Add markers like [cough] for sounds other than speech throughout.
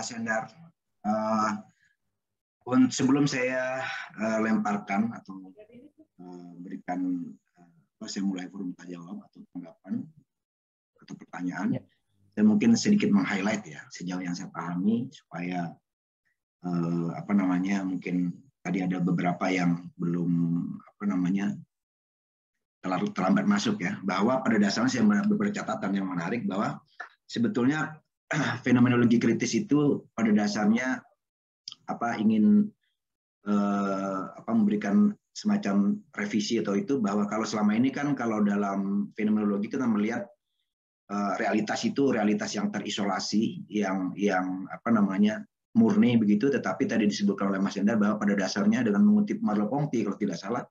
Mas Endar. Uh, sebelum saya uh, lemparkan atau uh, berikan uh, saya mulai forum jawab atau tanggapan atau pertanyaan, ya. saya mungkin sedikit meng-highlight ya sejauh yang saya pahami supaya uh, apa namanya mungkin tadi ada beberapa yang belum apa namanya terlambat masuk ya bahwa pada dasarnya saya beberapa catatan yang menarik bahwa sebetulnya [clears throat] fenomenologi kritis itu pada dasarnya apa ingin eh, apa memberikan semacam revisi atau itu bahwa kalau selama ini kan kalau dalam fenomenologi kita melihat eh, realitas itu realitas yang terisolasi yang yang apa namanya murni begitu tetapi tadi disebutkan oleh Mas Endar bahwa pada dasarnya dengan mengutip Marlo Pongki kalau tidak salah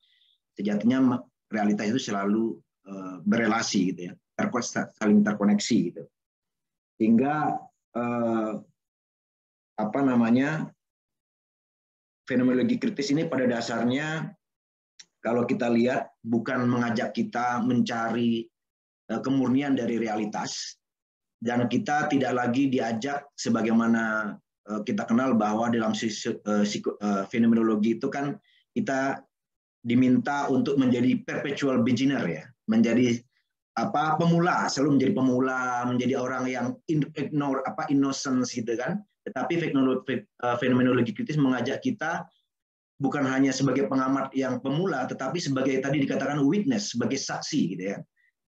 sejatinya realitas itu selalu eh, berelasi gitu ya terkoneksi saling terkoneksi gitu hingga eh, apa namanya fenomenologi kritis ini pada dasarnya kalau kita lihat bukan mengajak kita mencari eh, kemurnian dari realitas dan kita tidak lagi diajak sebagaimana eh, kita kenal bahwa dalam sisi eh, fenomenologi itu kan kita diminta untuk menjadi perpetual beginner ya, menjadi apa pemula selalu menjadi pemula menjadi orang yang ignore apa innocence gitu kan tetapi eh, fenomenologi kritis mengajak kita bukan hanya sebagai pengamat yang pemula tetapi sebagai tadi dikatakan witness sebagai saksi gitu ya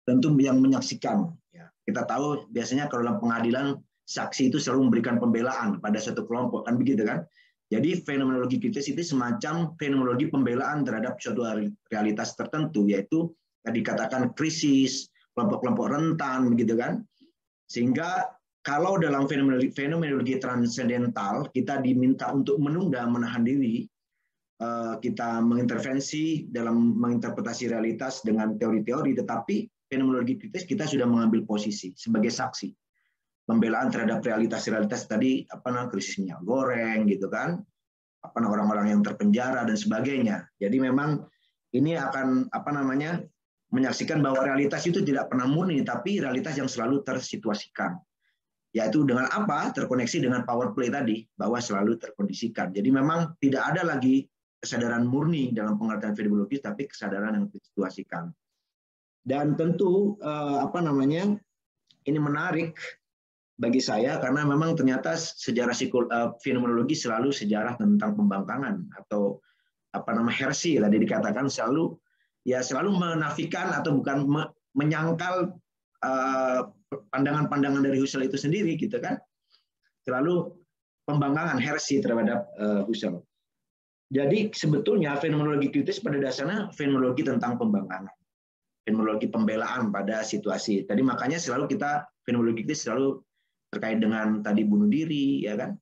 tentu yang menyaksikan ya kita tahu biasanya kalau dalam pengadilan saksi itu selalu memberikan pembelaan pada suatu kelompok kan begitu kan jadi fenomenologi kritis itu semacam fenomenologi pembelaan terhadap suatu realitas tertentu yaitu yang dikatakan krisis, kelompok-kelompok rentan begitu kan. Sehingga kalau dalam fenomenologi, fenomenologi transendental kita diminta untuk menunda menahan diri eh, kita mengintervensi dalam menginterpretasi realitas dengan teori-teori tetapi fenomenologi kritis kita sudah mengambil posisi sebagai saksi pembelaan terhadap realitas-realitas tadi apa namanya krisis minyak goreng gitu kan apa orang-orang yang terpenjara dan sebagainya jadi memang ini akan apa namanya menyaksikan bahwa realitas itu tidak pernah murni, tapi realitas yang selalu tersituasikan. Yaitu dengan apa? Terkoneksi dengan power play tadi, bahwa selalu terkondisikan. Jadi memang tidak ada lagi kesadaran murni dalam pengertian fenomenologis, tapi kesadaran yang tersituasikan. Dan tentu eh, apa namanya ini menarik bagi saya karena memang ternyata sejarah eh, fenomenologi selalu sejarah tentang pembangkangan atau apa nama Hersi tadi dikatakan selalu ya selalu menafikan atau bukan menyangkal eh, pandangan-pandangan dari Husserl itu sendiri gitu kan Selalu pembangkangan hersi terhadap uh, Husserl. Jadi sebetulnya fenomenologi kritis pada dasarnya fenomenologi tentang pembangkangan, fenomenologi pembelaan pada situasi. Tadi makanya selalu kita fenomenologi kritis selalu terkait dengan tadi bunuh diri, ya kan,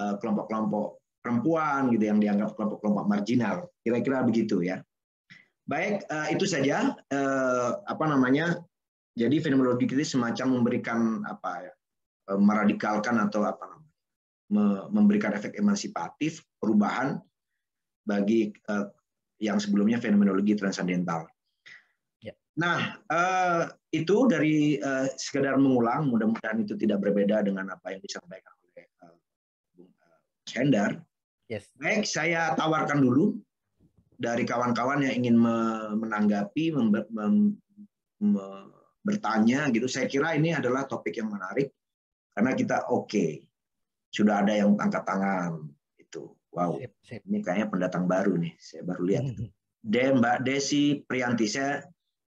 eh, kelompok-kelompok perempuan gitu yang dianggap kelompok-kelompok marginal. Kira-kira begitu ya. Baik, uh, itu saja uh, apa namanya. Jadi fenomenologi kritis semacam memberikan apa ya, eh, meradikalkan atau apa namanya, memberikan efek emansipatif perubahan bagi uh, yang sebelumnya fenomenologi transendental. Ya. Nah, uh, itu dari uh, sekedar mengulang, mudah-mudahan itu tidak berbeda dengan apa yang disampaikan oleh Bung Hendar. Yes. Baik, saya tawarkan dulu dari kawan-kawan yang ingin menanggapi, bertanya gitu, saya kira ini adalah topik yang menarik karena kita oke, okay. sudah ada yang angkat tangan itu. Wow, ini kayaknya pendatang baru nih, saya baru lihat itu. Hmm. De Mbak Desi Prianti, saya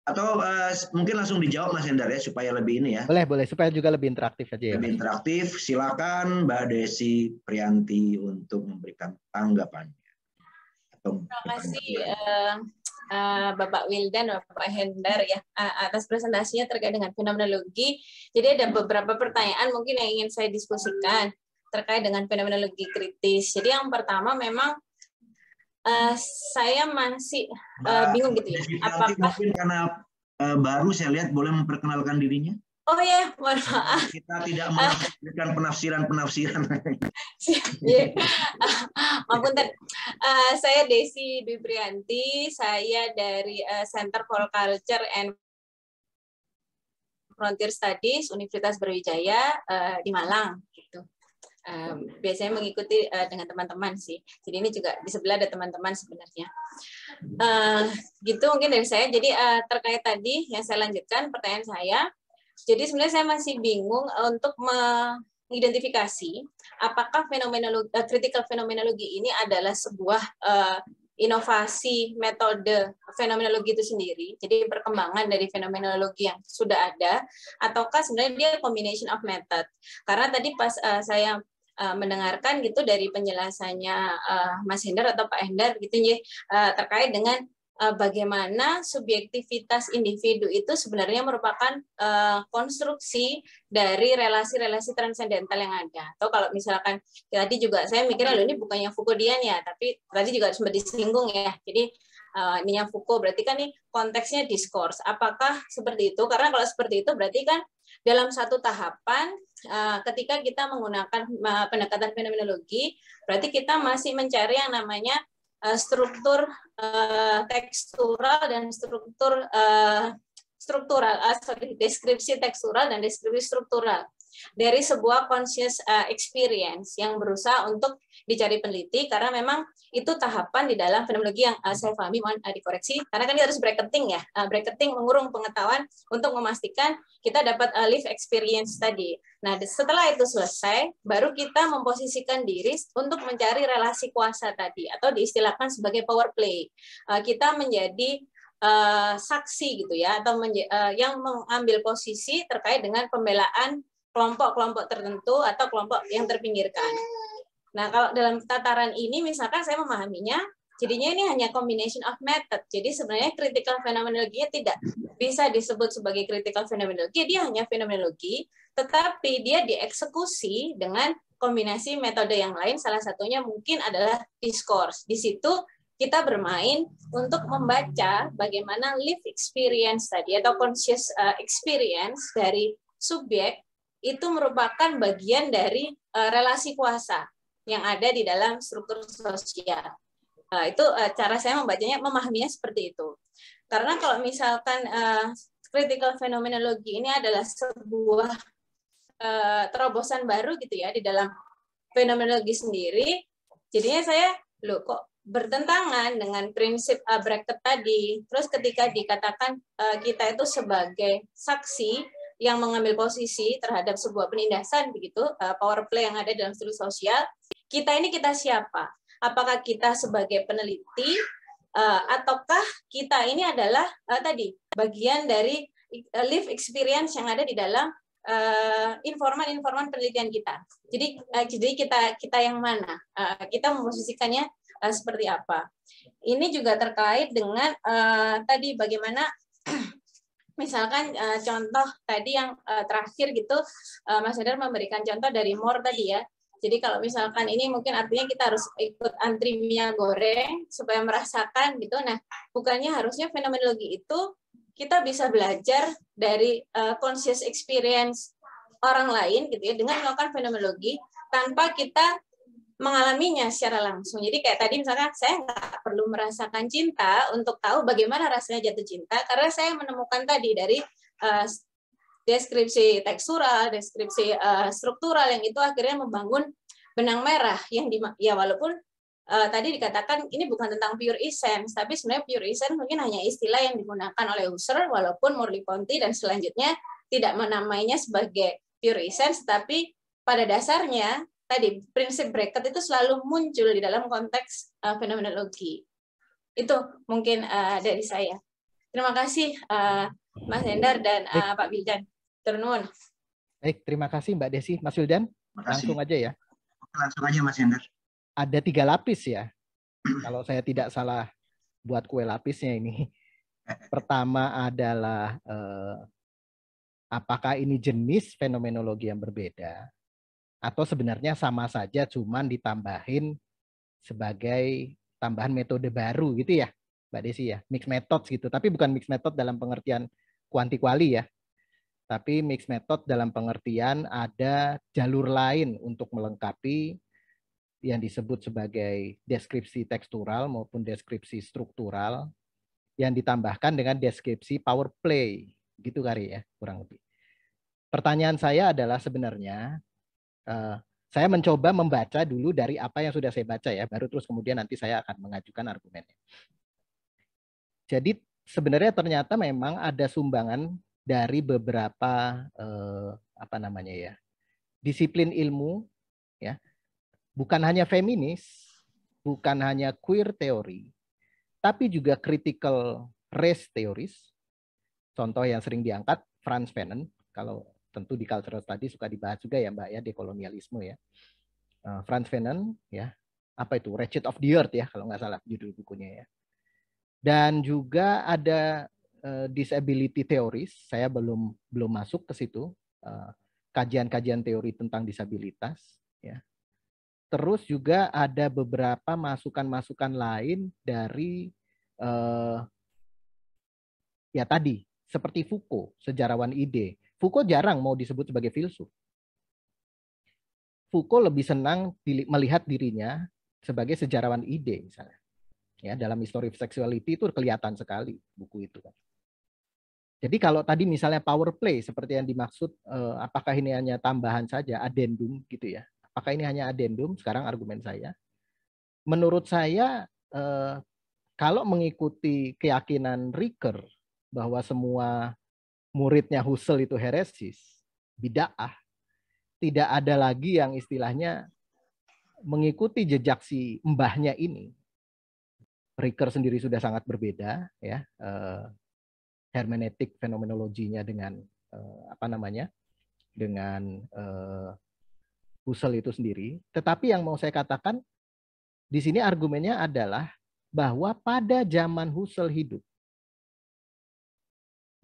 atau uh, mungkin langsung dijawab Mas Hendar ya supaya lebih ini ya. Boleh, boleh supaya juga lebih interaktif aja ya. Lebih interaktif, silakan Mbak Desi Prianti untuk memberikan tanggapannya. Terima kasih uh, uh, Bapak Wildan, Bapak Hendar ya uh, atas presentasinya terkait dengan fenomenologi. Jadi ada beberapa pertanyaan mungkin yang ingin saya diskusikan terkait dengan fenomenologi kritis. Jadi yang pertama memang uh, saya masih uh, bingung gitu ya. Apakah mungkin karena baru saya lihat boleh memperkenalkan dirinya? Oh ya, yeah. mohon maaf. Kita tidak memberikan penafsiran-penafsiran. [laughs] Iya. [laughs] Maafkan. Uh, eh, saya Desi Bibrianti, saya dari uh, Center for Culture and Frontier Studies Universitas Brawijaya uh, di Malang. Gitu. Um, biasanya mengikuti uh, dengan teman-teman sih. Jadi ini juga di sebelah ada teman-teman sebenarnya. Uh, gitu mungkin dari saya. Jadi uh, terkait tadi yang saya lanjutkan pertanyaan saya jadi sebenarnya saya masih bingung eh, untuk mengidentifikasi apakah fenomenologi, eh, critical fenomenologi ini adalah sebuah uh, inovasi metode fenomenologi itu sendiri, jadi perkembangan dari fenomenologi yang sudah ada, ataukah sebenarnya dia combination of method? Karena tadi pas uh, saya mendengarkan gitu dari penjelasannya uh, Mas Hendar atau Pak Hendar gitu ya uh, terkait dengan Eh, bagaimana subjektivitas individu itu sebenarnya merupakan eh, konstruksi dari relasi-relasi transendental yang ada. Atau kalau misalkan ya tadi juga saya mikir lalu ini bukannya Foucauldian ya, tapi tadi juga sempat disinggung ya. Jadi uh, yang Foucault berarti kan nih konteksnya diskurs. Apakah seperti itu? Karena kalau seperti itu berarti kan dalam satu tahapan ketika kita menggunakan pendekatan fenomenologi, berarti kita masih mencari yang namanya Eh, struktur uh, tekstural dan struktur uh, struktural, uh, sorry, deskripsi tekstural dan deskripsi struktural dari sebuah conscious uh, experience yang berusaha untuk dicari peneliti karena memang itu tahapan di dalam fenomenologi yang uh, saya pahami mohon uh, dikoreksi karena kan kita harus bracketing ya uh, bracketing mengurung pengetahuan untuk memastikan kita dapat uh, live experience tadi nah setelah itu selesai baru kita memposisikan diri untuk mencari relasi kuasa tadi atau diistilahkan sebagai power play uh, kita menjadi Uh, saksi gitu ya atau uh, yang mengambil posisi terkait dengan pembelaan kelompok-kelompok tertentu atau kelompok yang terpinggirkan. Nah, kalau dalam tataran ini misalkan saya memahaminya, jadinya ini hanya combination of method. Jadi sebenarnya critical phenomenology tidak bisa disebut sebagai critical phenomenology, dia hanya fenomenologi, tetapi dia dieksekusi dengan kombinasi metode yang lain, salah satunya mungkin adalah discourse. Di situ kita bermain untuk membaca bagaimana live experience tadi atau conscious eh, experience dari subjek itu merupakan bagian dari uh, relasi kuasa yang ada di dalam struktur sosial. Uh, itu uh, cara saya membacanya, memahaminya seperti itu. Karena kalau misalkan uh, critical phenomenology ini adalah sebuah uh, terobosan baru gitu ya di dalam fenomenologi sendiri, jadinya saya lo kok bertentangan dengan prinsip bracket tadi. Terus ketika dikatakan uh, kita itu sebagai saksi, yang mengambil posisi terhadap sebuah penindasan begitu eh, power play yang ada dalam struktur sosial kita ini kita siapa apakah kita sebagai peneliti eh, ataukah kita ini adalah eh, tadi bagian dari live experience yang ada di dalam informan-informan penelitian kita. Jadi jadi kita kita yang mana? kita memposisikannya seperti apa? Ini juga terkait dengan tadi bagaimana misalkan uh, contoh tadi yang uh, terakhir gitu uh, Mas Hadar memberikan contoh dari more tadi ya. Jadi kalau misalkan ini mungkin artinya kita harus ikut antri minyak goreng supaya merasakan gitu. Nah, bukannya harusnya fenomenologi itu kita bisa belajar dari uh, conscious experience orang lain gitu ya dengan melakukan fenomenologi tanpa kita mengalaminya secara langsung. Jadi kayak tadi misalnya saya nggak perlu merasakan cinta untuk tahu bagaimana rasanya jatuh cinta karena saya menemukan tadi dari uh, deskripsi tekstural, deskripsi uh, struktural yang itu akhirnya membangun benang merah yang di ya walaupun uh, tadi dikatakan ini bukan tentang pure essence, tapi sebenarnya pure essence mungkin hanya istilah yang digunakan oleh user. walaupun Morley Ponti dan selanjutnya tidak menamainya sebagai pure essence tapi pada dasarnya tadi prinsip bracket itu selalu muncul di dalam konteks uh, fenomenologi. Itu mungkin uh, eh, dari saya. Terima kasih uh, Mas Hendar dan uh, Pak Bidan Ternun. Baik, terima kasih Mbak Desi. Mas Wildan, langsung aja ya. Langsung aja Mas Hendar. Ada tiga lapis ya, [clears throat] kalau saya tidak salah buat kue lapisnya ini. [laughs] Pertama adalah eh, apakah ini jenis fenomenologi yang berbeda? atau sebenarnya sama saja cuman ditambahin sebagai tambahan metode baru gitu ya Mbak Desi ya mix methods gitu tapi bukan mix method dalam pengertian kuanti kuali ya tapi mix method dalam pengertian ada jalur lain untuk melengkapi yang disebut sebagai deskripsi tekstural maupun deskripsi struktural yang ditambahkan dengan deskripsi power play gitu kali ya kurang lebih. Pertanyaan saya adalah sebenarnya Eh, saya mencoba membaca dulu dari apa yang sudah saya baca ya, baru terus kemudian nanti saya akan mengajukan argumennya. Jadi sebenarnya ternyata memang ada sumbangan dari beberapa eh, apa namanya ya disiplin ilmu ya bukan hanya feminis, bukan hanya queer teori, tapi juga critical race theories. Contoh yang sering diangkat Franz Fanon kalau tentu di cultural studies suka dibahas juga ya Mbak ya dekolonialisme ya. Eh, Franz Fanon ya, apa itu Ratchet of the Earth ya kalau nggak salah judul bukunya ya. Dan juga ada uh, disability theories, saya belum belum masuk ke situ. kajian eh, kajian-kajian teori tentang disabilitas ya. Terus juga ada beberapa masukan-masukan lain dari uh, ya tadi seperti Foucault, sejarawan ide Foucault jarang mau disebut sebagai filsuf. Foucault lebih senang melihat dirinya sebagai sejarawan ide misalnya. Ya, dalam History of Sexuality itu kelihatan sekali buku itu kan. Jadi kalau tadi misalnya power play seperti yang dimaksud eh, apakah ini hanya tambahan saja adendum gitu ya. Apakah ini hanya adendum sekarang argumen saya. Menurut saya eh, kalau mengikuti keyakinan Ricker bahwa semua muridnya Husel itu heresis, bid'ah, tidak ada lagi yang istilahnya mengikuti jejak si mbahnya ini. Riker sendiri sudah sangat berbeda ya eh, hermeneutik fenomenologinya dengan eh, apa namanya dengan eh, Husel itu sendiri. Tetapi yang mau saya katakan di sini argumennya adalah bahwa pada zaman Husel hidup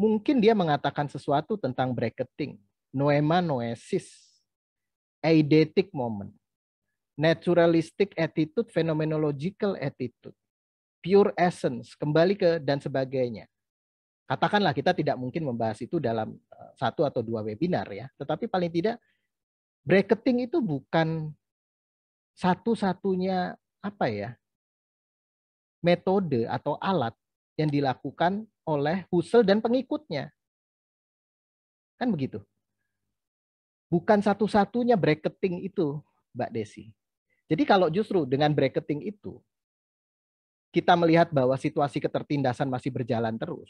mungkin dia mengatakan sesuatu tentang bracketing, noema noesis, eidetic moment, naturalistic attitude, phenomenological attitude, pure essence, kembali ke dan sebagainya. Katakanlah kita tidak mungkin membahas itu dalam eh, satu atau dua webinar ya, tetapi paling tidak bracketing itu bukan satu-satunya apa ya metode atau alat yang dilakukan oleh Husserl dan pengikutnya. Kan begitu. Bukan satu-satunya bracketing itu, Mbak Desi. Jadi kalau justru dengan bracketing itu, kita melihat bahwa situasi ketertindasan masih berjalan terus.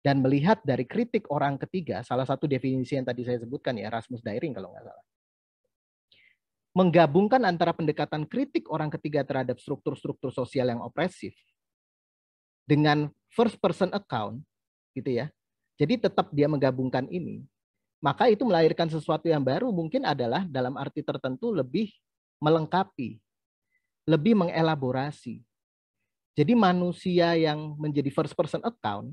Dan melihat dari kritik orang ketiga, salah satu definisi yang tadi saya sebutkan ya, Rasmus Dairing kalau nggak salah. Menggabungkan antara pendekatan kritik orang ketiga terhadap struktur-struktur sosial yang opresif dengan first person account gitu ya. Jadi tetap dia menggabungkan ini, maka itu melahirkan sesuatu yang baru mungkin adalah dalam arti tertentu lebih melengkapi, lebih mengelaborasi. Jadi manusia yang menjadi first person account,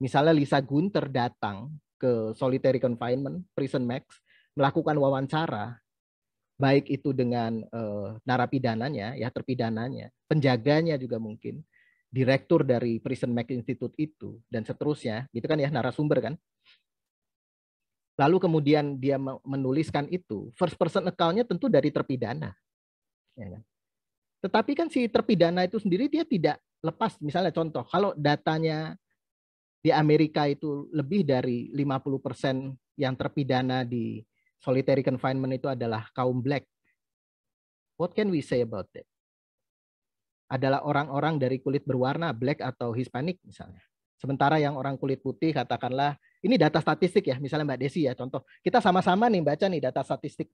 misalnya Lisa Gunter datang ke solitary confinement, prison max, melakukan wawancara, baik itu dengan uh, narapidananya, ya terpidananya, penjaganya juga mungkin, direktur dari Prison Mac Institute itu dan seterusnya, gitu kan ya narasumber kan. Lalu kemudian dia menuliskan itu, first person account-nya tentu dari terpidana. Ya kan? Tetapi kan si terpidana itu sendiri dia tidak lepas. Misalnya contoh, kalau datanya di Amerika itu lebih dari 50% yang terpidana di solitary confinement itu adalah kaum black. What can we say about that? adalah orang-orang dari kulit berwarna black atau hispanic misalnya. Sementara yang orang kulit putih katakanlah ini data statistik ya, misalnya Mbak Desi ya contoh. Kita sama-sama nih baca nih data statistik.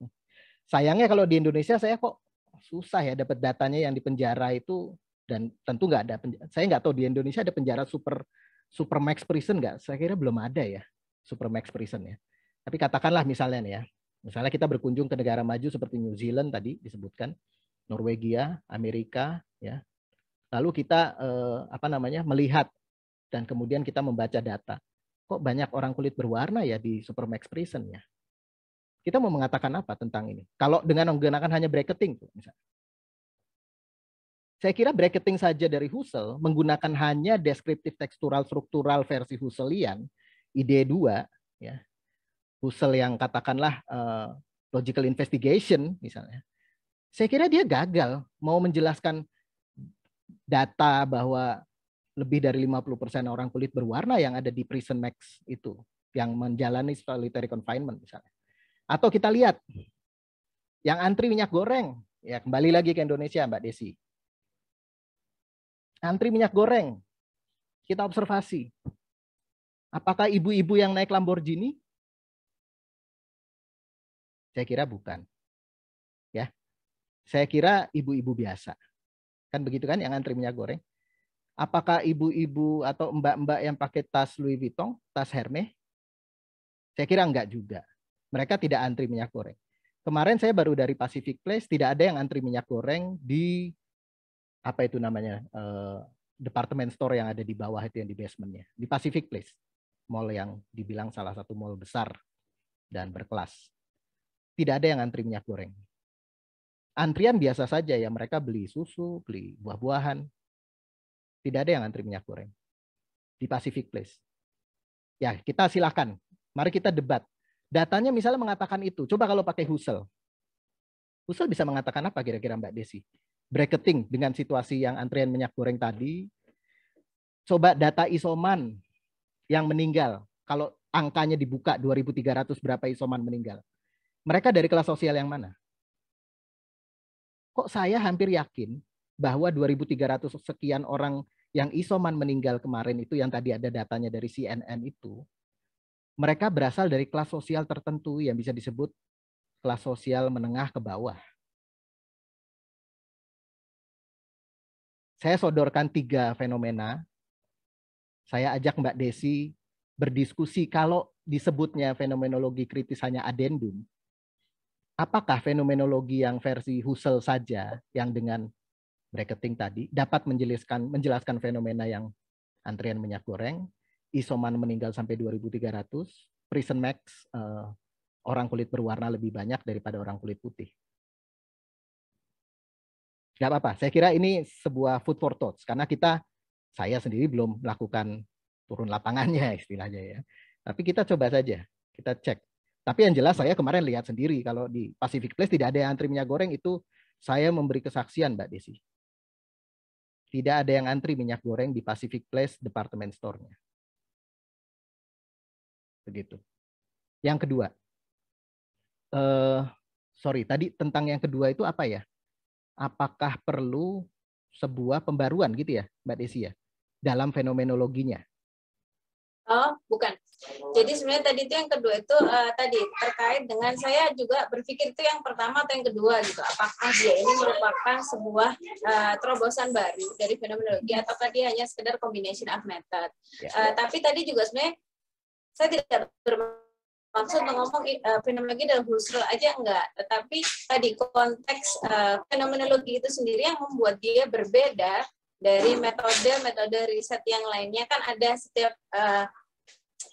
Sayangnya kalau di Indonesia saya kok susah ya dapat datanya yang di penjara itu dan tentu nggak ada penjara. saya nggak tahu di Indonesia ada penjara super super max prison nggak saya kira belum ada ya super max prison ya tapi katakanlah misalnya nih ya misalnya kita berkunjung ke negara maju seperti New Zealand tadi disebutkan Norwegia Amerika ya lalu kita eh, apa namanya melihat dan kemudian kita membaca data. Kok banyak orang kulit berwarna ya di Supermax Prison ya? Kita mau mengatakan apa tentang ini? Kalau dengan menggunakan hanya bracketing misalnya. Saya kira bracketing saja dari Husserl menggunakan hanya deskriptif tekstural struktural versi Husserlian ide 2 ya. Husserl yang katakanlah uh, logical investigation misalnya. Saya kira dia gagal mau menjelaskan data bahwa lebih dari 50% orang kulit berwarna yang ada di prison max itu yang menjalani solitary confinement misalnya. Atau kita lihat yang antri minyak goreng, ya kembali lagi ke Indonesia Mbak Desi. Antri minyak goreng, kita observasi. Apakah ibu-ibu yang naik Lamborghini? Saya kira bukan. Ya. Saya kira ibu-ibu biasa. Kan begitu kan yang antri minyak goreng. Apakah ibu-ibu atau mbak-mbak yang pakai tas Louis Vuitton, tas Hermes? Saya kira enggak juga. Mereka tidak antri minyak goreng. Kemarin saya baru dari Pacific Place, tidak ada yang antri minyak goreng di apa itu namanya eh, departemen store yang ada di bawah itu yang di basementnya di Pacific Place, mall yang dibilang salah satu mall besar dan berkelas. Tidak ada yang antri minyak goreng antrian biasa saja ya mereka beli susu, beli buah-buahan. Tidak ada yang antri minyak goreng di Pacific Place. Ya, kita silakan. Mari kita debat. Datanya misalnya mengatakan itu. Coba kalau pakai Husel. Husel bisa mengatakan apa kira-kira Mbak Desi? Bracketing dengan situasi yang antrian minyak goreng tadi. Coba data isoman yang meninggal. Kalau angkanya dibuka 2.300 berapa isoman meninggal. Mereka dari kelas sosial yang mana? kok saya hampir yakin bahwa 2.300 sekian orang yang isoman meninggal kemarin itu yang tadi ada datanya dari CNN itu, mereka berasal dari kelas sosial tertentu yang bisa disebut kelas sosial menengah ke bawah. Saya sodorkan tiga fenomena. Saya ajak Mbak Desi berdiskusi kalau disebutnya fenomenologi kritis hanya adendum, apakah fenomenologi yang versi Husserl saja yang dengan bracketing tadi dapat menjelaskan menjelaskan fenomena yang antrian minyak goreng, Isoman meninggal sampai 2300, Prison Max uh, orang kulit berwarna lebih banyak daripada orang kulit putih. Gak apa-apa, saya kira ini sebuah food for thoughts karena kita saya sendiri belum melakukan turun lapangannya [laughs] istilahnya ya. Tapi kita coba saja, kita cek tapi yang jelas saya kemarin lihat sendiri kalau di Pacific Place tidak ada yang antri minyak goreng itu saya memberi kesaksian Mbak Desi. Tidak ada yang antri minyak goreng di Pacific Place department store-nya. Begitu. Yang kedua, uh, sorry tadi tentang yang kedua itu apa ya? Apakah perlu sebuah pembaruan gitu ya Mbak Desi ya dalam fenomenologinya? Oh, bukan. Jadi sebenarnya tadi itu yang kedua itu uh, tadi terkait dengan saya juga berpikir itu yang pertama atau yang kedua gitu. Apakah dia ini merupakan sebuah uh, terobosan baru dari fenomenologi atau dia hanya sekedar combination of method? Uh, tapi tadi juga sebenarnya saya tidak bermaksud mengomong uh, fenomenologi dalam husrul aja enggak, tetapi tadi konteks uh, fenomenologi itu sendiri yang membuat dia berbeda dari metode-metode riset yang lainnya kan ada setiap uh,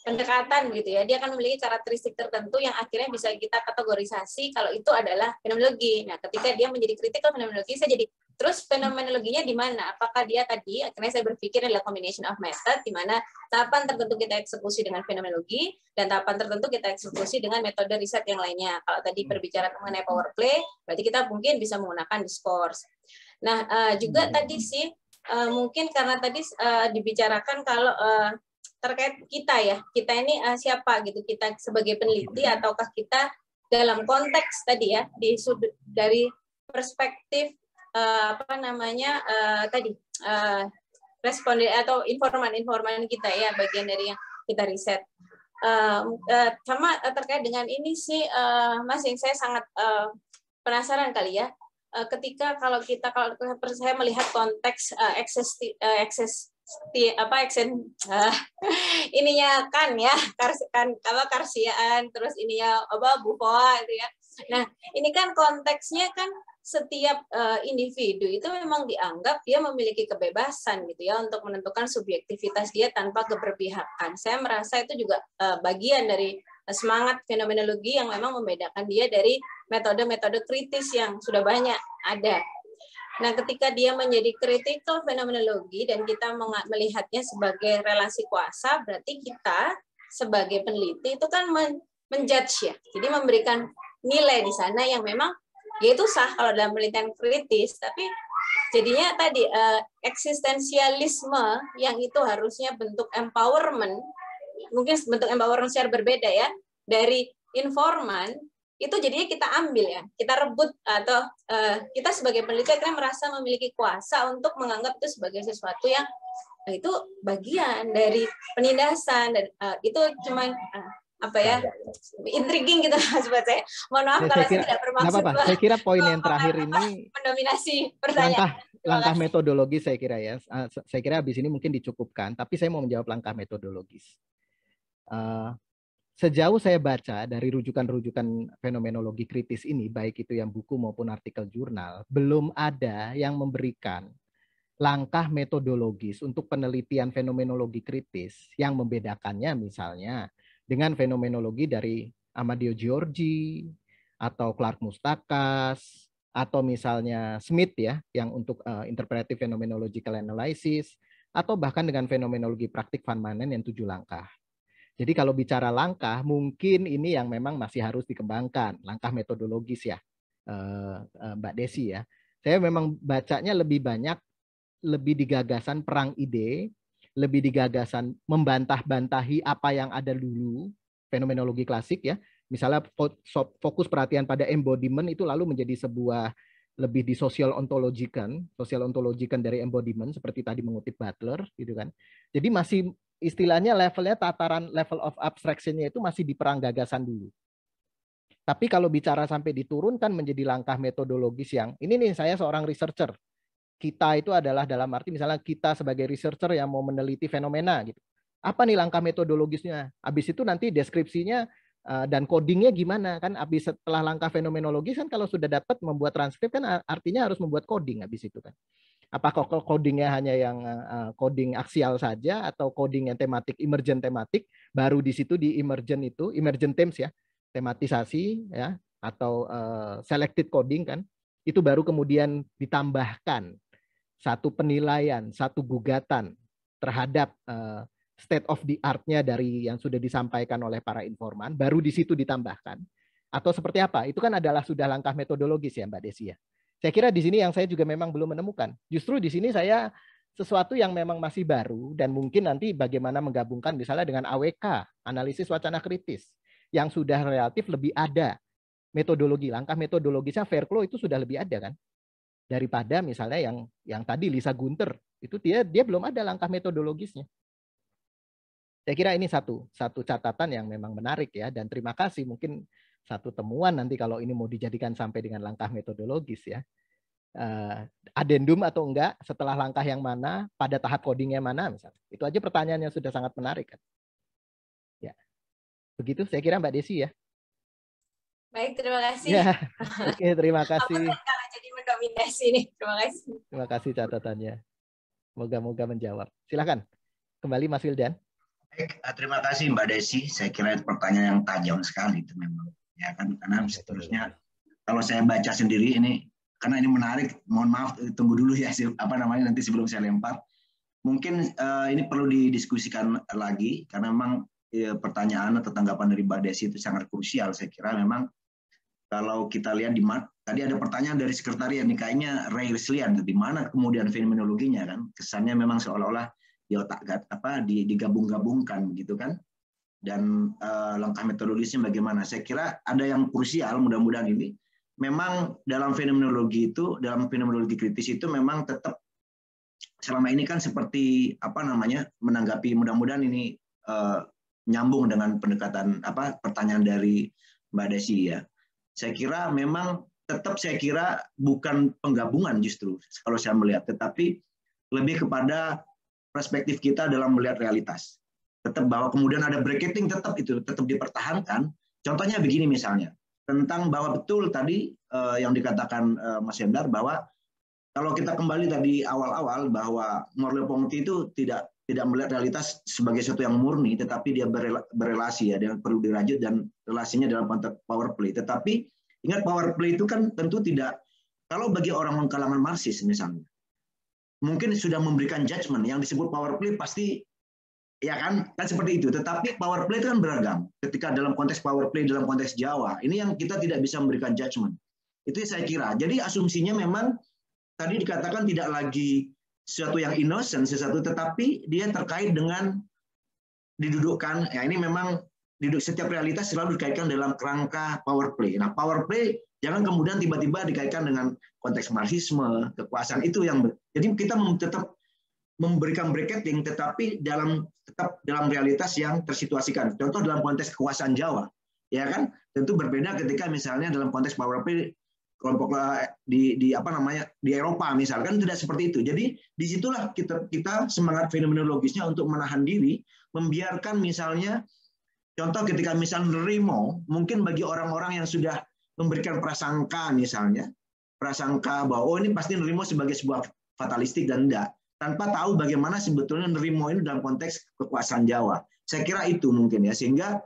pendekatan gitu ya. Dia akan memiliki karakteristik tertentu yang akhirnya bisa kita kategorisasi kalau itu adalah fenomenologi. Nah, ketika dia menjadi kritikal fenomenologi, saya jadi terus fenomenologinya di mana? Apakah dia tadi akhirnya saya berpikir adalah combination of method di mana tahapan tertentu kita eksekusi dengan fenomenologi dan tahapan tertentu kita eksekusi dengan metode riset yang lainnya. Kalau tadi hmm. berbicara mengenai power play, berarti kita mungkin bisa menggunakan discourse. Nah, eh, juga hmm. tadi sih eh, mungkin karena tadi eh, dibicarakan kalau terkait kita ya kita ini uh, siapa gitu kita sebagai peneliti ataukah kita dalam konteks tadi ya di sudut dari perspektif uh, apa namanya uh, tadi uh, responden atau informan-informan kita ya bagian dari yang kita riset uh, uh, sama uh, terkait dengan ini sih uh, Mas yang saya sangat uh, penasaran kali ya ketika kalau kita kalau saya melihat konteks uh, ekses uh, ekses apa action uh, eh, [laughs] ininya kan ya karsikan apa karsiaan terus ininya apa bufoa itu ya nah ini kan konteksnya kan setiap uh, individu itu memang dianggap dia memiliki kebebasan gitu ya untuk menentukan subjektivitas dia tanpa keberpihakan saya merasa itu juga uh, bagian dari semangat fenomenologi yang memang membedakan dia dari metode-metode kritis yang sudah banyak ada Nah, ketika dia menjadi critical fenomenologi dan kita melihatnya sebagai relasi kuasa, berarti kita sebagai peneliti itu kan men menjudge ya. Jadi memberikan nilai di sana yang memang ya itu sah kalau dalam penelitian kritis, tapi jadinya tadi uh, eksistensialisme yang itu harusnya bentuk empowerment, mungkin bentuk empowerment secara berbeda ya dari informan itu jadinya kita ambil ya, kita rebut atau uh, kita sebagai peneliti kita merasa memiliki kuasa untuk menganggap itu sebagai sesuatu yang uh, itu bagian dari penindasan dan uh, itu cuman uh, apa ya intriguing gitu lah [laughs] buat saya. Mohon maaf kalau saya, kira, saya tidak bermaksud. Apa -apa. Saya kira poin yang [laughs] terakhir ini [laughs] mendominasi pertanyaan. Langkah, langkah metodologi saya kira ya. Saya kira habis ini mungkin dicukupkan, tapi saya mau menjawab langkah metodologis sejauh saya baca dari rujukan-rujukan fenomenologi kritis ini, baik itu yang buku maupun artikel jurnal, belum ada yang memberikan langkah metodologis untuk penelitian fenomenologi kritis yang membedakannya misalnya dengan fenomenologi dari Amadio Giorgi atau Clark Mustakas atau misalnya Smith ya yang untuk uh, interpretive phenomenological analysis atau bahkan dengan fenomenologi praktik Van Manen yang tujuh langkah. Jadi kalau bicara langkah, mungkin ini yang memang masih harus dikembangkan, langkah metodologis ya, eh, eh, Mbak Desi ya. Saya memang bacanya lebih banyak, lebih di gagasan perang ide, lebih di gagasan membantah-bantahi apa yang ada dulu, fenomenologi klasik ya. Misalnya fokus perhatian pada embodiment itu lalu menjadi sebuah lebih di sosial ontologikan, sosial ontologikan dari embodiment seperti tadi mengutip Butler gitu kan. Jadi masih istilahnya levelnya tataran level of abstraction-nya itu masih di perang gagasan dulu. Tapi kalau bicara sampai diturunkan menjadi langkah metodologis yang ini nih saya seorang researcher. Kita itu adalah dalam arti misalnya kita sebagai researcher yang mau meneliti fenomena gitu. Apa nih langkah metodologisnya? Habis itu nanti deskripsinya eh, dan codingnya gimana kan habis setelah langkah fenomenologis kan kalau sudah dapat membuat transkrip kan artinya harus membuat coding habis itu kan apakah codingnya hanya yang eh, eh, coding aksial saja atau coding yang tematik emergent tematik baru di situ di emergent itu emergent themes ya tematisasi ya atau eh, selected coding kan itu baru kemudian ditambahkan satu penilaian satu gugatan terhadap state of the artnya dari yang sudah disampaikan oleh para informan baru di situ ditambahkan atau seperti apa itu kan adalah sudah langkah metodologis ya Mbak Desi ya saya kira di sini yang saya juga memang belum menemukan. Justru di sini saya sesuatu yang memang masih baru dan mungkin nanti bagaimana menggabungkan misalnya dengan AWK, analisis wacana kritis yang sudah relatif lebih ada metodologi langkah metodologisnya Fairclough itu sudah lebih ada kan daripada misalnya yang yang tadi Lisa Gunter itu dia dia belum ada langkah metodologisnya. Saya kira ini satu satu catatan yang memang menarik ya dan terima kasih mungkin satu temuan nanti kalau ini mau dijadikan sampai dengan langkah metodologis ya. Uh, eh, adendum atau enggak setelah langkah yang mana pada tahap codingnya mana misalnya itu aja pertanyaan yang sudah sangat menarik kan ya begitu saya kira mbak desi ya baik terima kasih ya. oke okay, terima [laughs] kasih jadi mendominasi nih terima kasih terima kasih catatannya moga-moga menjawab silakan kembali mas Wildan Baik, eh, terima kasih Mbak Desi. Saya kira pertanyaan yang tajam sekali itu memang ya kan karena nah, seterusnya kalau saya baca sendiri ini karena ini menarik mohon maaf tunggu dulu ya apa namanya nanti sebelum saya lempar mungkin uh, ini perlu didiskusikan lagi karena memang ya, pertanyaan atau tanggapan dari Mbak Desi itu sangat krusial saya kira memang kalau kita lihat di mana tadi ada pertanyaan dari sekretariat nih kayaknya Ray Rislian di mana kemudian fenomenologinya kan kesannya memang seolah-olah ya otak apa digabung-gabungkan gitu kan dan uh, langkah metodologisnya bagaimana. Saya kira ada yang krusial mudah-mudahan ini memang dalam fenomenologi itu dalam fenomenologi kritis itu memang tetap selama ini kan seperti apa namanya menanggapi mudah-mudahan ini uh, nyambung dengan pendekatan apa pertanyaan dari Mbak Desi ya. Saya kira memang tetap saya kira bukan penggabungan justru kalau saya melihat tetapi lebih kepada perspektif kita dalam melihat realitas tetap bahwa kemudian ada bracketing tetap itu tetap dipertahankan. Contohnya begini misalnya tentang bahwa betul tadi eh, yang dikatakan eh, Mas Hendar bahwa kalau kita kembali tadi awal-awal bahwa Morley Ponti itu tidak tidak melihat realitas sebagai sesuatu yang murni, tetapi dia berelasi ya, dia perlu dirajut dan relasinya dalam konteks power play. Tetapi ingat power play itu kan tentu tidak kalau bagi orang kalangan Marxis misalnya, mungkin sudah memberikan judgement yang disebut power play pasti ya kan kan seperti itu tetapi power play itu kan beragam ketika dalam konteks power play dalam konteks Jawa ini yang kita tidak bisa memberikan judgement itu saya kira jadi asumsinya memang tadi dikatakan tidak lagi sesuatu yang innocent sesuatu tetapi dia terkait dengan didudukkan ya ini memang diduk setiap realitas selalu dikaitkan dalam kerangka power play nah power play jangan kemudian tiba-tiba dikaitkan dengan konteks marxisme kekuasaan itu yang jadi kita tetap memberikan bracketing tetapi dalam tetap dalam realitas yang tersituasikan. Contoh dalam konteks kekuasaan Jawa, ya kan? Tentu berbeda ketika misalnya dalam konteks play kelompok eh, di, di apa namanya di Eropa misalkan tidak seperti itu. Jadi disitulah kita kita semangat fenomenologisnya untuk menahan diri, membiarkan misalnya contoh ketika misalnya Remo mungkin bagi orang-orang yang sudah memberikan prasangka misalnya prasangka bahwa oh ini pasti Remo sebagai sebuah fatalistik dan enggak tanpa tahu bagaimana sebetulnya nerimo ini dalam konteks kekuasaan Jawa. Saya kira itu mungkin ya, sehingga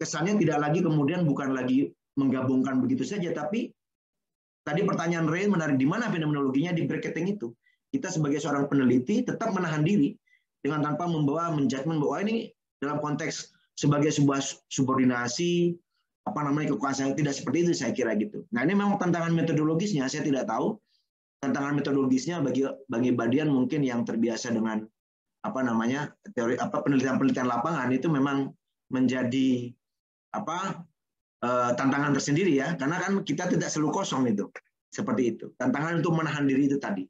kesannya tidak lagi kemudian bukan lagi menggabungkan begitu saja, tapi tadi pertanyaan Ray menarik di mana fenomenologinya di bracketing itu. Kita sebagai seorang peneliti tetap menahan diri dengan tanpa membawa menjudgment bahwa ini dalam konteks sebagai sebuah subordinasi apa namanya kekuasaan tidak seperti itu saya kira gitu. Nah ini memang tantangan metodologisnya saya tidak tahu tantangan metodologisnya bagi bagi Badian mungkin yang terbiasa dengan apa namanya teori apa penelitian-penelitian lapangan itu memang menjadi apa e, tantangan tersendiri ya karena kan kita tidak selalu kosong itu seperti itu tantangan untuk menahan diri itu tadi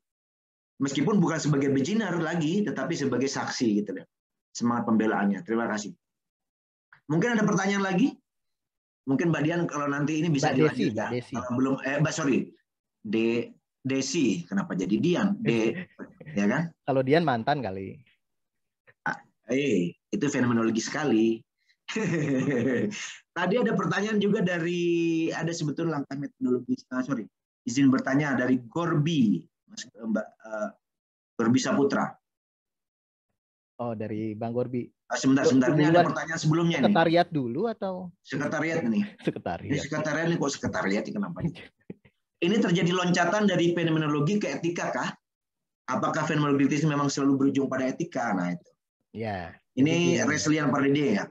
meskipun bukan sebagai beginner lagi tetapi sebagai saksi gitu ya semangat pembelaannya terima kasih mungkin ada pertanyaan lagi mungkin Badian kalau nanti ini bisa dilanjutkan ya. belum eh Mbak sorry D Desi, kenapa jadi Dian? [laughs] D, ya kan? Kalau Dian mantan kali. Ah, eh, itu fenomenologi sekali. [laughs] Tadi ada pertanyaan juga dari ada sebetulnya langkah metodologi. Ah, sorry, izin bertanya dari Gorbi, Mas eh, Mbak uh, Gorbi Saputra. Oh, dari Bang Gorbi. Ah, sebentar, sebentar. Ini ada pertanyaan sebelumnya sekretariat nih. Sekretariat dulu atau? Sekretariat nih. Sekretariat. Ini sekretariat nih kok sekretariat ini kenapa? [laughs] Ini terjadi loncatan dari fenomenologi ke etika kah? Apakah fenomenologi kritis memang selalu berujung pada etika? Nah itu. Ya. Ini Reslian Pardede ya.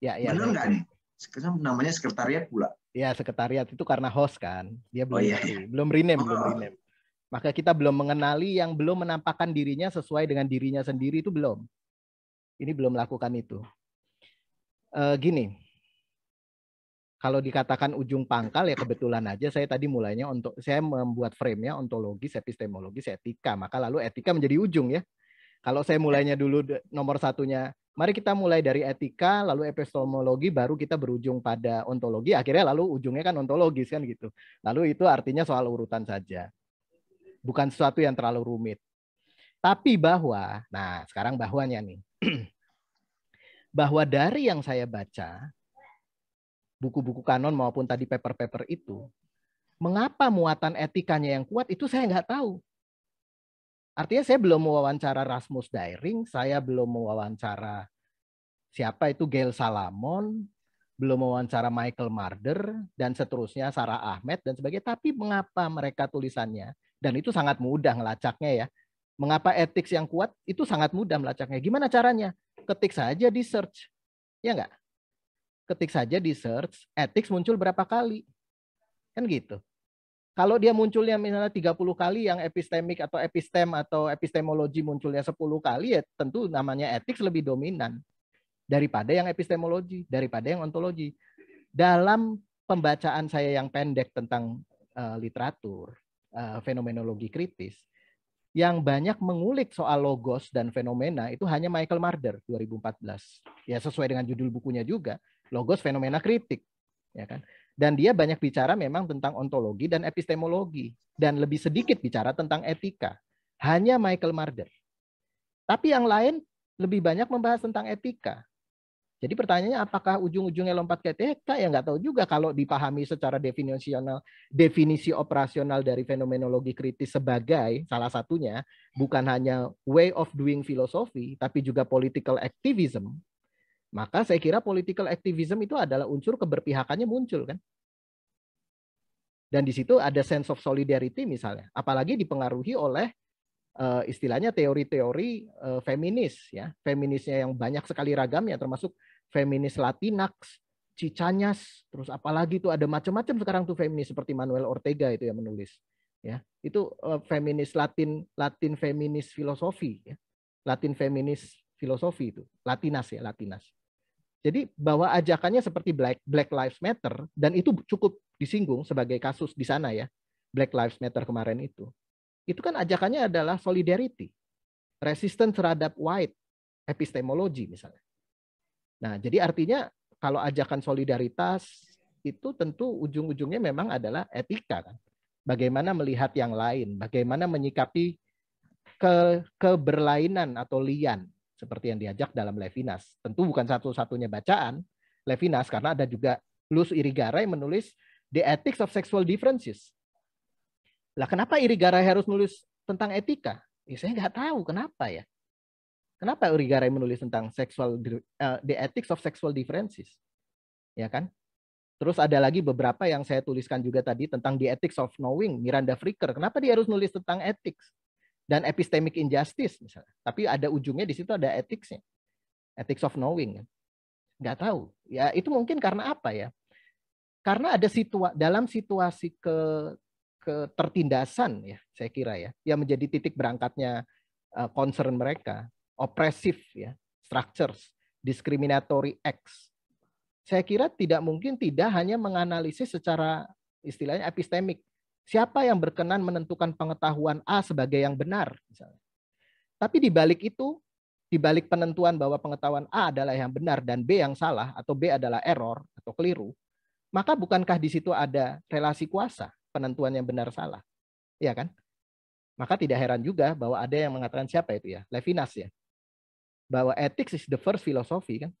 Ya, ya. Benar nggak nih? Sekarang namanya sekretariat pula. Ya sekretariat itu karena host kan, dia belum oh, iya, iya. belum rename, oh. belum rename. Maka kita belum mengenali yang belum menampakkan dirinya sesuai dengan dirinya sendiri itu belum. Ini belum melakukan itu. E, gini, kalau dikatakan ujung pangkal ya kebetulan aja saya tadi mulainya untuk saya membuat frame-nya ontologis, epistemologis, etika. Maka lalu etika menjadi ujung ya. Kalau saya ya. mulainya dulu nomor satunya, mari kita mulai dari etika, lalu epistemologi, baru kita berujung pada ontologi. Akhirnya lalu ujungnya kan ontologis kan gitu. Lalu itu artinya soal urutan saja. Bukan sesuatu yang terlalu rumit. Tapi bahwa, nah sekarang bahwanya nih. [clears throat] bahwa dari yang saya baca, buku-buku kanon maupun tadi paper-paper itu, mengapa muatan etikanya yang kuat itu saya nggak tahu. Artinya saya belum mewawancara Rasmus Dairing, saya belum mewawancara siapa itu Gail Salamon, belum mewawancara Michael Marder, dan seterusnya Sarah Ahmed, dan sebagainya. Tapi mengapa mereka tulisannya, dan itu sangat mudah ngelacaknya ya, mengapa etik yang kuat itu sangat mudah melacaknya. Gimana caranya? Ketik saja di search. Ya enggak? ketik saja di search, ethics muncul berapa kali. Kan gitu. Kalau dia munculnya misalnya 30 kali yang epistemik atau epistem atau epistemologi munculnya 10 kali ya tentu namanya ethics lebih dominan daripada yang epistemologi, daripada yang ontologi. Dalam pembacaan saya yang pendek tentang uh, literatur, uh, fenomenologi kritis, yang banyak mengulik soal logos dan fenomena itu hanya Michael Marder 2014. Ya sesuai dengan judul bukunya juga logos fenomena kritik, ya kan? Dan dia banyak bicara memang tentang ontologi dan epistemologi dan lebih sedikit bicara tentang etika. Hanya Michael Marder. Tapi yang lain lebih banyak membahas tentang etika. Jadi pertanyaannya apakah ujung-ujungnya lompat ke etika? Ya nggak tahu juga kalau dipahami secara definisional, definisi operasional dari fenomenologi kritis sebagai salah satunya bukan hanya way of doing filosofi tapi juga political activism, maka saya kira political activism itu adalah unsur keberpihakannya muncul kan. Dan di situ ada sense of solidarity misalnya, apalagi dipengaruhi oleh eh, istilahnya teori-teori eh, feminis ya, feminisnya yang banyak sekali ragam ya, termasuk feminis Latinax, Cicanyas, terus apalagi itu ada macam-macam sekarang tuh feminis seperti Manuel Ortega itu yang menulis ya. Itu eh, feminis Latin Latin feminis filosofi ya. Latin feminis filosofi itu, Latinas ya, Latinas. Jadi bahwa ajakannya seperti Black Black Lives Matter dan itu cukup disinggung sebagai kasus di sana ya. Black Lives Matter kemarin itu. Itu kan ajakannya adalah solidarity, resistance terhadap white epistemologi misalnya. Nah, jadi artinya kalau ajakan solidaritas itu tentu ujung-ujungnya memang adalah etika kan. Bagaimana melihat yang lain, bagaimana menyikapi ke keberlainan atau lian seperti yang diajak dalam Levinas. Tentu bukan satu-satunya bacaan Levinas karena ada juga Luz Irigaray menulis The Ethics of Sexual Differences. Lah kenapa Irigaray harus nulis tentang etika? Ya, saya nggak tahu kenapa ya. Kenapa Irigaray menulis tentang sexual uh, the ethics of sexual differences? Ya kan? Terus ada lagi beberapa yang saya tuliskan juga tadi tentang The Ethics of Knowing, Miranda Fricker. Kenapa dia harus nulis tentang ethics? dan epistemic injustice misalnya. Tapi ada ujungnya di situ ada etiknya. Ethics of knowing. Gak tahu. Ya itu mungkin karena apa ya? Karena ada situa dalam situasi ke ketertindasan ya saya kira ya yang menjadi titik berangkatnya uh, concern mereka oppressive ya structures discriminatory acts saya kira tidak mungkin tidak hanya menganalisis secara istilahnya epistemik Siapa yang berkenan menentukan pengetahuan A sebagai yang benar misalnya. Tapi di balik itu, di balik penentuan bahwa pengetahuan A adalah yang benar dan B yang salah atau B adalah error atau keliru, maka bukankah di situ ada relasi kuasa penentuan yang benar salah? Iya kan? Maka tidak heran juga bahwa ada yang mengatakan siapa itu ya? Levinas ya. Bahwa ethics is the first philosophy kan?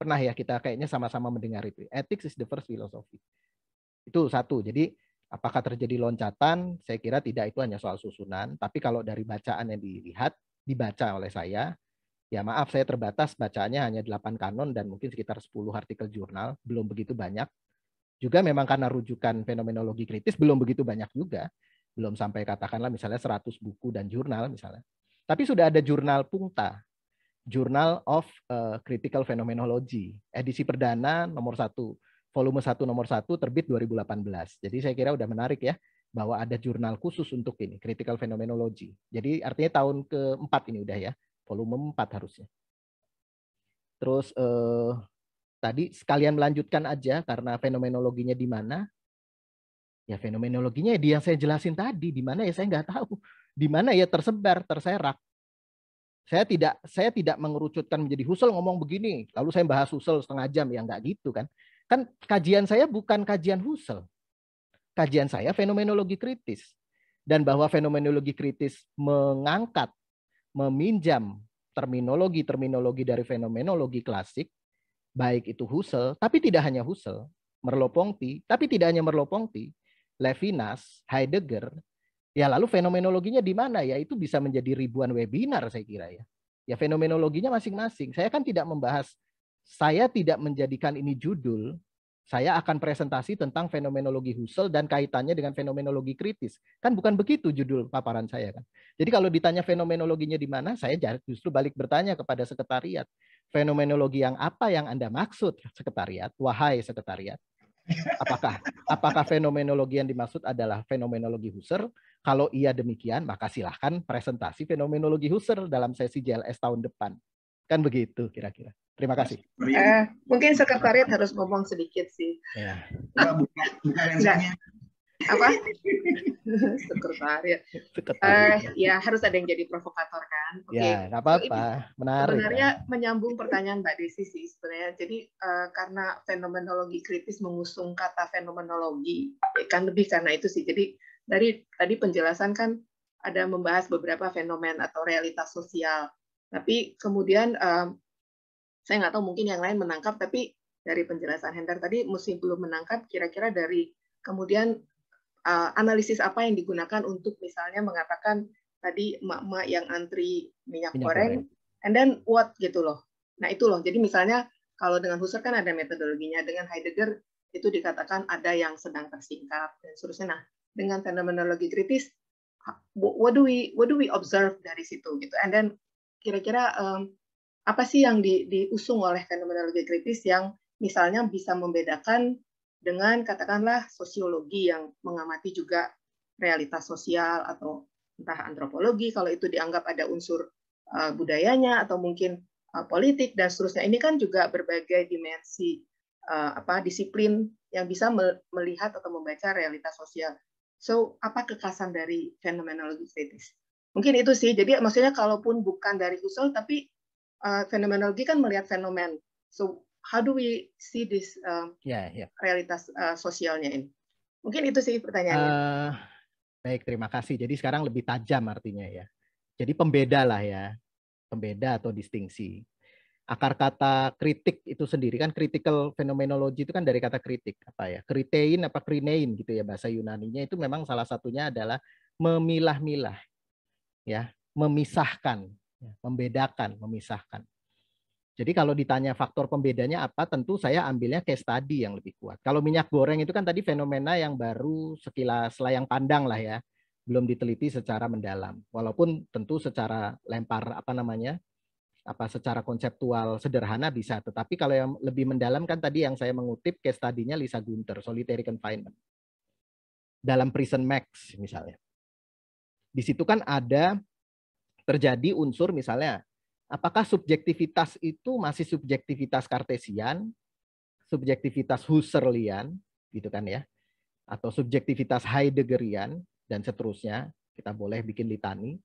Pernah ya kita kayaknya sama-sama mendengar itu. Ya? Ethics is the first philosophy. Itu satu. Jadi apakah terjadi loncatan? Saya kira tidak itu hanya soal susunan, tapi kalau dari bacaan yang dilihat dibaca oleh saya, ya maaf saya terbatas bacanya hanya 8 kanon dan mungkin sekitar 10 artikel jurnal, belum begitu banyak. Juga memang karena rujukan fenomenologi kritis belum begitu banyak juga, belum sampai katakanlah misalnya 100 buku dan jurnal misalnya. Tapi sudah ada jurnal Pungta, Journal of eh, Critical Phenomenology, edisi perdana nomor satu volume 1 nomor 1 terbit 2018. Jadi saya kira udah menarik ya bahwa ada jurnal khusus untuk ini, Critical Phenomenology. Jadi artinya tahun keempat ini udah ya, volume 4 harusnya. Terus eh, tadi sekalian melanjutkan aja karena fenomenologinya di mana. Ya fenomenologinya di yang saya jelasin tadi, di mana ya saya nggak tahu. Di mana ya tersebar, terserak. Saya tidak saya tidak mengerucutkan menjadi Husel ngomong begini, lalu saya bahas Husel setengah jam ya nggak gitu kan. Kan kajian saya bukan kajian Husserl. Kajian saya fenomenologi kritis. Dan bahwa fenomenologi kritis mengangkat, meminjam terminologi-terminologi dari fenomenologi klasik, baik itu Husserl, tapi tidak hanya Husserl, Merleau-Ponty, tapi tidak hanya Merleau-Ponty, Levinas, Heidegger, ya lalu fenomenologinya di mana ya? Itu bisa menjadi ribuan webinar saya kira ya. Ya fenomenologinya masing-masing. Saya kan tidak membahas saya tidak menjadikan ini judul, saya akan presentasi tentang fenomenologi Husserl dan kaitannya dengan fenomenologi kritis. Kan bukan begitu judul paparan saya kan. Jadi kalau ditanya fenomenologinya di mana, saya justru balik bertanya kepada sekretariat. Fenomenologi yang apa yang Anda maksud sekretariat? Wahai sekretariat. Apakah apakah fenomenologi yang dimaksud adalah fenomenologi Husserl? Kalau iya demikian, maka silahkan presentasi fenomenologi Husserl dalam sesi JLS tahun depan. Kan begitu kira-kira. Terima kasih. Iya. Eh, mungkin sekretariat harus ngomong sedikit sih. Ya. Buka, buka, yang apa [laughs] sekretariat uh, eh, ya harus ada yang jadi provokator kan oke okay. ya apa apa menarik ya. sebenarnya kan? menyambung pertanyaan mbak desi sih sebenarnya jadi uh, karena fenomenologi kritis mengusung kata fenomenologi ya kan lebih karena itu sih jadi dari tadi penjelasan kan ada membahas beberapa fenomen atau realitas sosial tapi kemudian um, saya nggak tahu mungkin yang lain menangkap, tapi dari penjelasan Hendar tadi mesti belum menangkap kira-kira dari kemudian uh, analisis apa yang digunakan untuk misalnya mengatakan tadi mak-mak yang antri minyak, goreng, and then what gitu loh. Nah itu loh. Jadi misalnya kalau dengan Husserl kan ada metodologinya, dengan Heidegger itu dikatakan ada yang sedang tersingkap dan seterusnya. Nah dengan fenomenologi kritis, what do we what do we observe dari situ gitu, and then kira-kira um, apa sih yang di, diusung oleh fenomenologi kritis yang misalnya bisa membedakan dengan katakanlah sosiologi yang mengamati juga realitas sosial atau entah antropologi kalau itu dianggap ada unsur uh, budayanya atau mungkin uh, politik dan seterusnya ini kan juga berbagai dimensi uh, apa disiplin yang bisa melihat atau membaca realitas sosial. So apa kekhasan dari fenomenologi kritis? Mungkin itu sih. Jadi maksudnya kalaupun bukan dari usul, tapi uh, fenomenologi kan melihat fenomen. So how do we see this uh, eh, yeah, yeah. realitas uh, sosialnya ini? Mungkin itu sih pertanyaannya. Uh, baik, terima kasih. Jadi sekarang lebih tajam artinya ya. Jadi pembeda lah ya, pembeda atau distingsi akar kata kritik itu sendiri kan critical fenomenologi itu kan dari kata kritik apa ya kritein apa krinein gitu ya bahasa Yunani-nya itu memang salah satunya adalah memilah-milah ya memisahkan ya, membedakan memisahkan jadi kalau ditanya faktor pembedanya apa tentu saya ambilnya case tadi yang lebih kuat kalau minyak goreng itu kan tadi fenomena yang baru sekilas layang pandang lah ya belum diteliti secara mendalam walaupun tentu secara lempar apa namanya apa secara konseptual sederhana bisa tetapi kalau yang lebih mendalam kan tadi yang saya mengutip case tadinya Lisa Gunter solitary confinement dalam prison max misalnya di situ kan ada terjadi unsur misalnya apakah subjektivitas itu masih subjektivitas kartesian, subjektivitas Husserlian gitu kan ya, atau subjektivitas Heideggerian dan seterusnya. Kita boleh bikin litani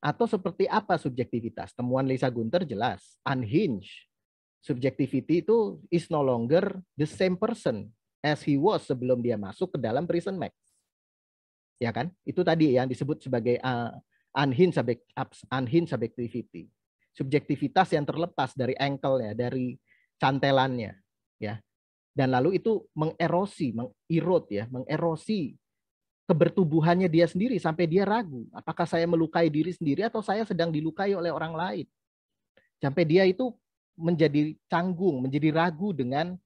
atau seperti apa subjektivitas? Temuan Lisa Gunter jelas, unhinged. Subjectivity itu is no longer the same person as he was sebelum dia masuk ke dalam prison max ya kan? Itu tadi yang disebut sebagai uh, unhinged, subject, subjectivity. Subjektivitas yang terlepas dari ankle ya dari cantelannya, ya. Dan lalu itu mengerosi, mengirut ya, mengerosi kebertubuhannya dia sendiri sampai dia ragu, apakah saya melukai diri sendiri atau saya sedang dilukai oleh orang lain. Sampai dia itu menjadi canggung, menjadi ragu dengan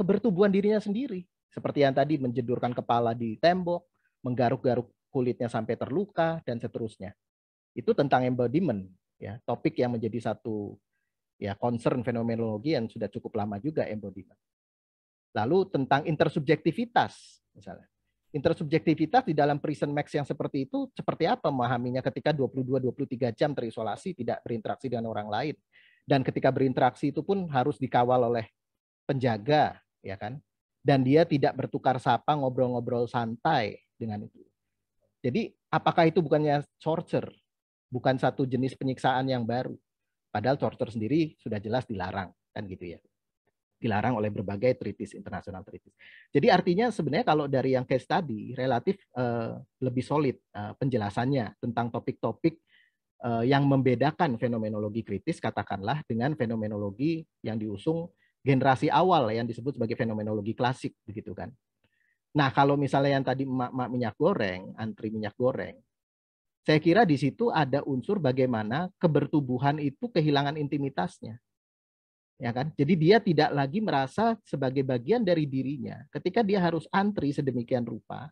kebertubuhan dirinya sendiri. Seperti yang tadi menjedurkan kepala di tembok, menggaruk-garuk kulitnya sampai terluka dan seterusnya. Itu tentang embodiment ya, topik yang menjadi satu ya concern fenomenologi yang sudah cukup lama juga embodiment. Lalu tentang intersubjektivitas misalnya. Intersubjektivitas di dalam prison max yang seperti itu seperti apa memahaminya ketika 22 23 jam terisolasi tidak berinteraksi dengan orang lain dan ketika berinteraksi itu pun harus dikawal oleh penjaga ya kan dan dia tidak bertukar sapa ngobrol-ngobrol santai dengan itu. Jadi apakah itu bukannya torture? Bukan satu jenis penyiksaan yang baru. Padahal torture sendiri sudah jelas dilarang kan gitu ya. Dilarang oleh berbagai treaties internasional treaties. Jadi artinya sebenarnya kalau dari yang case tadi relatif uh, lebih solid uh, penjelasannya tentang topik-topik uh, yang membedakan fenomenologi kritis katakanlah dengan fenomenologi yang diusung generasi awal yang disebut sebagai fenomenologi klasik begitu kan Nah, kalau misalnya yang tadi emak-emak minyak goreng, antri minyak goreng, saya kira di situ ada unsur bagaimana kebertubuhan itu kehilangan intimitasnya. Ya kan? Jadi dia tidak lagi merasa sebagai bagian dari dirinya ketika dia harus antri sedemikian rupa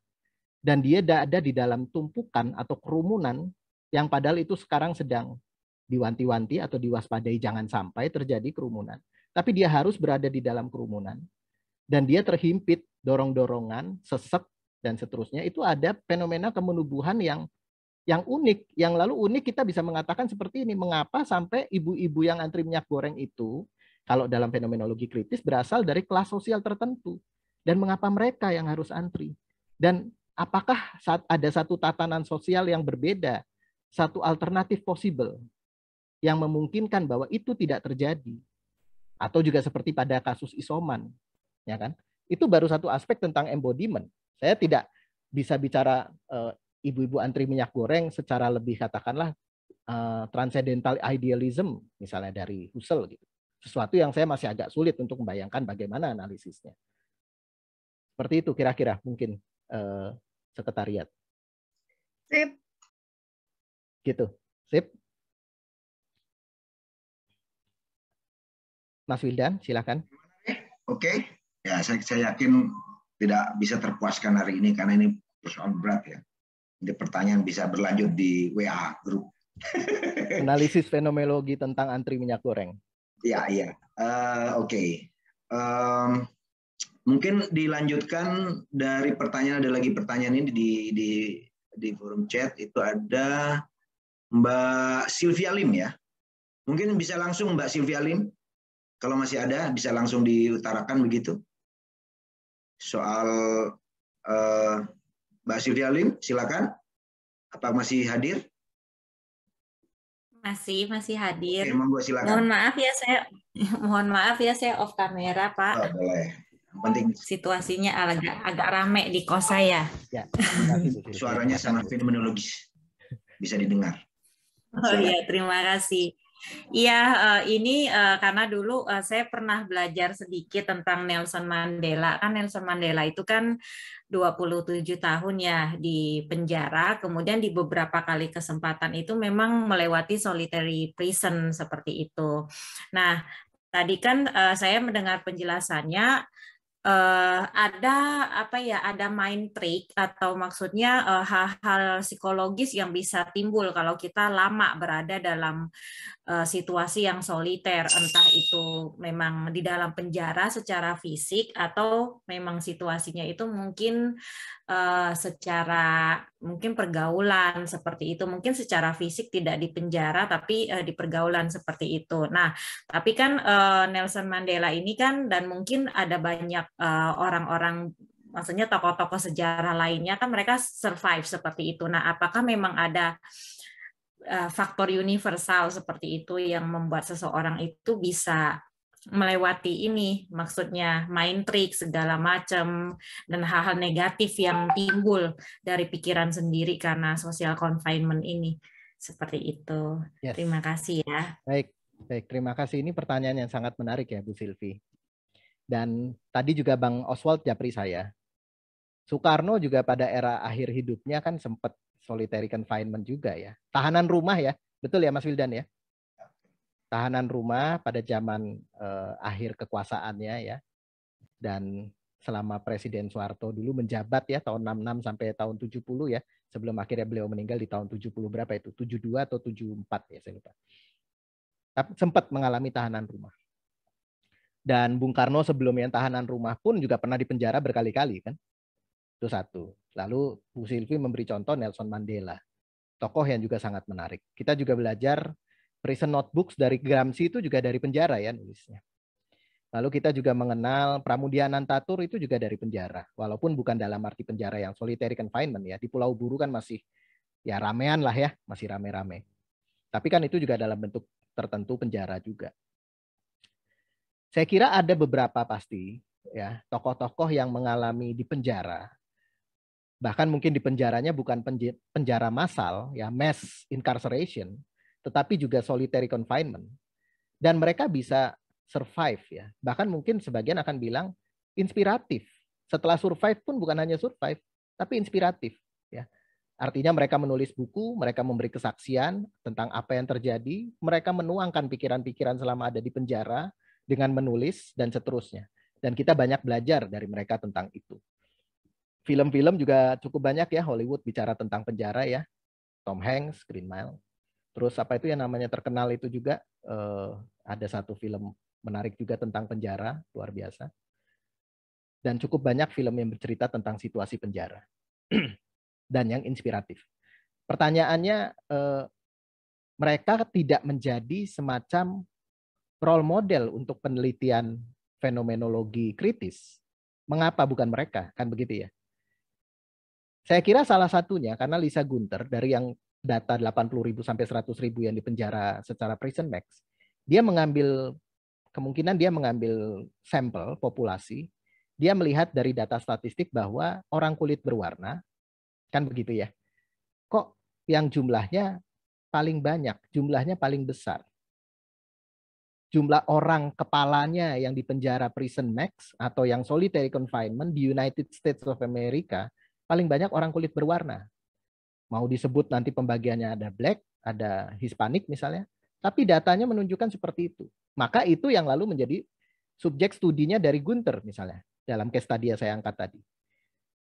dan dia ada di dalam tumpukan atau kerumunan yang padahal itu sekarang sedang diwanti-wanti atau diwaspadai jangan sampai terjadi kerumunan. Tapi dia harus berada di dalam kerumunan dan dia terhimpit dorong-dorongan, sesek dan seterusnya itu ada fenomena kemenubuhan yang yang unik, yang lalu unik kita bisa mengatakan seperti ini, mengapa sampai ibu-ibu yang antri minyak goreng itu kalau dalam fenomenologi kritis berasal dari kelas sosial tertentu dan mengapa mereka yang harus antri dan apakah saat ada satu tatanan sosial yang berbeda, satu alternatif possible yang memungkinkan bahwa itu tidak terjadi atau juga seperti pada kasus isoman, ya kan? Itu baru satu aspek tentang embodiment. Saya tidak bisa bicara eh, ibu-ibu antri minyak goreng secara lebih katakanlah uh, transcendental idealism misalnya dari Husserl gitu. Sesuatu yang saya masih agak sulit untuk membayangkan bagaimana analisisnya. Seperti itu kira-kira mungkin uh, sekretariat. Sip. Gitu. Sip. Mas Wildan, silakan. Oke. Okay ya saya, saya yakin tidak bisa terpuaskan hari ini karena ini persoalan berat ya. Ini pertanyaan bisa berlanjut di WA grup. [laughs] Analisis fenomenologi tentang antri minyak goreng. Ya, ya. Uh, Oke. Okay. Um, mungkin dilanjutkan dari pertanyaan ada lagi pertanyaan ini di di di forum chat itu ada Mbak Sylvia Lim ya. Mungkin bisa langsung Mbak Sylvia Lim kalau masih ada bisa langsung diutarakan begitu soal eh, Mbak Sylvia Lim, silakan. Apa masih hadir? Masih, masih hadir. Oke, monggo silakan. Mohon maaf ya saya [laughs] mohon maaf ya saya off kamera, Pak. Oh, boleh. penting situasinya agak agak rame di kos saya. Ya. Suaranya sangat fenomenologis. Bisa didengar. Silakan. Oh iya, terima kasih. Iya, uh, ini uh, karena dulu uh, saya pernah belajar sedikit tentang Nelson Mandela. Kan Nelson Mandela itu kan 27 tahun ya di penjara, kemudian di beberapa kali kesempatan itu memang melewati solitary prison seperti itu. Nah, tadi kan uh, saya mendengar penjelasannya uh, ada apa ya ada mind trick atau maksudnya hal-hal uh, -hal psikologis yang bisa timbul kalau kita lama berada dalam Eh, situasi yang soliter, entah itu memang di dalam penjara secara fisik atau memang situasinya itu mungkin eh, secara mungkin pergaulan seperti itu, mungkin secara fisik tidak di penjara tapi eh, di pergaulan seperti itu. Nah, tapi kan Nelson Mandela ini kan dan mungkin ada banyak orang -orang maksudnya tokoh-tokoh sejarah lainnya kan mereka survive seperti itu. Nah, apakah memang ada Eh, faktor universal seperti itu yang membuat seseorang itu bisa melewati ini maksudnya main trik segala macam dan hal-hal negatif yang timbul dari pikiran sendiri karena social confinement ini seperti itu yes. terima kasih ya baik baik terima kasih ini pertanyaan yang sangat menarik ya Bu Silvi dan tadi juga Bang Oswald japri saya Soekarno juga pada era akhir hidupnya kan sempat solitary confinement juga ya. Tahanan rumah ya. Betul ya Mas Wildan ya? Tahanan rumah pada zaman eh, akhir kekuasaannya ya. Dan selama Presiden Soeharto dulu menjabat ya tahun 66 sampai tahun 70 ya. Sebelum akhirnya beliau meninggal di tahun 70 berapa itu? 72 atau 74 ya saya lupa. Tapi sempat mengalami tahanan rumah. Dan Bung Karno sebelumnya yang tahanan rumah pun juga pernah dipenjara berkali-kali kan. Itu satu. Lalu Bu Silvi memberi contoh Nelson Mandela, tokoh yang juga sangat menarik. Kita juga belajar prison notebooks dari Gramsci itu juga dari penjara ya nulisnya. Lalu kita juga mengenal Pramudia Tatur itu juga dari penjara. Walaupun bukan dalam arti penjara yang solitary confinement ya. Di Pulau Buru kan masih ya ramean lah ya, masih rame-rame. Tapi kan itu juga dalam bentuk tertentu penjara juga. Saya kira ada beberapa pasti ya tokoh-tokoh yang mengalami di penjara bahkan mungkin di penjaranya bukan penjara massal ya mass incarceration tetapi juga solitary confinement dan mereka bisa survive ya bahkan mungkin sebagian akan bilang inspiratif setelah survive pun bukan hanya survive tapi inspiratif ya artinya mereka menulis buku mereka memberi kesaksian tentang apa yang terjadi mereka menuangkan pikiran-pikiran selama ada di penjara dengan menulis dan seterusnya dan kita banyak belajar dari mereka tentang itu film-film juga cukup banyak ya Hollywood bicara tentang penjara ya. Tom Hanks, Green Mile. Terus apa itu yang namanya terkenal itu juga eh, ada satu film menarik juga tentang penjara, luar biasa. Dan cukup banyak film yang bercerita tentang situasi penjara. [clears throat] Dan yang inspiratif. Pertanyaannya eh, mereka tidak menjadi semacam role model untuk penelitian fenomenologi kritis. Mengapa bukan mereka? Kan begitu ya. Saya kira salah satunya karena Lisa Gunter dari yang data 80 ribu sampai 100 ribu yang dipenjara secara prison max, dia mengambil kemungkinan dia mengambil sampel populasi, dia melihat dari data statistik bahwa orang kulit berwarna kan begitu ya. Kok yang jumlahnya paling banyak, jumlahnya paling besar jumlah orang kepalanya yang dipenjara prison max atau yang solitary confinement di United States of America paling banyak orang kulit berwarna. Mau disebut nanti pembagiannya ada black, ada Hispanik misalnya, tapi datanya menunjukkan seperti itu. Maka itu yang lalu menjadi subjek studinya dari Gunter misalnya dalam case tadi yang saya angkat tadi.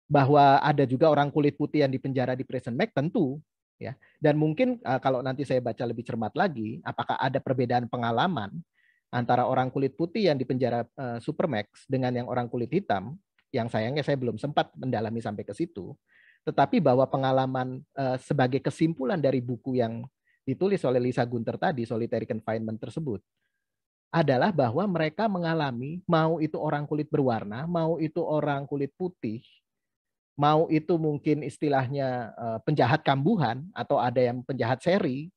Bahwa ada juga orang kulit putih yang dipenjara di prison make tentu ya. Dan mungkin eh, kalau nanti saya baca lebih cermat lagi, apakah ada perbedaan pengalaman antara orang kulit putih yang dipenjara uh, Supermax dengan yang orang kulit hitam yang sayangnya saya belum sempat mendalami sampai ke situ, tetapi bahwa pengalaman uh, sebagai kesimpulan dari buku yang ditulis oleh Lisa Gunter tadi, Solitary Confinement tersebut, adalah bahwa mereka mengalami mau itu orang kulit berwarna, mau itu orang kulit putih, mau itu mungkin istilahnya eh, penjahat kambuhan atau ada yang penjahat seri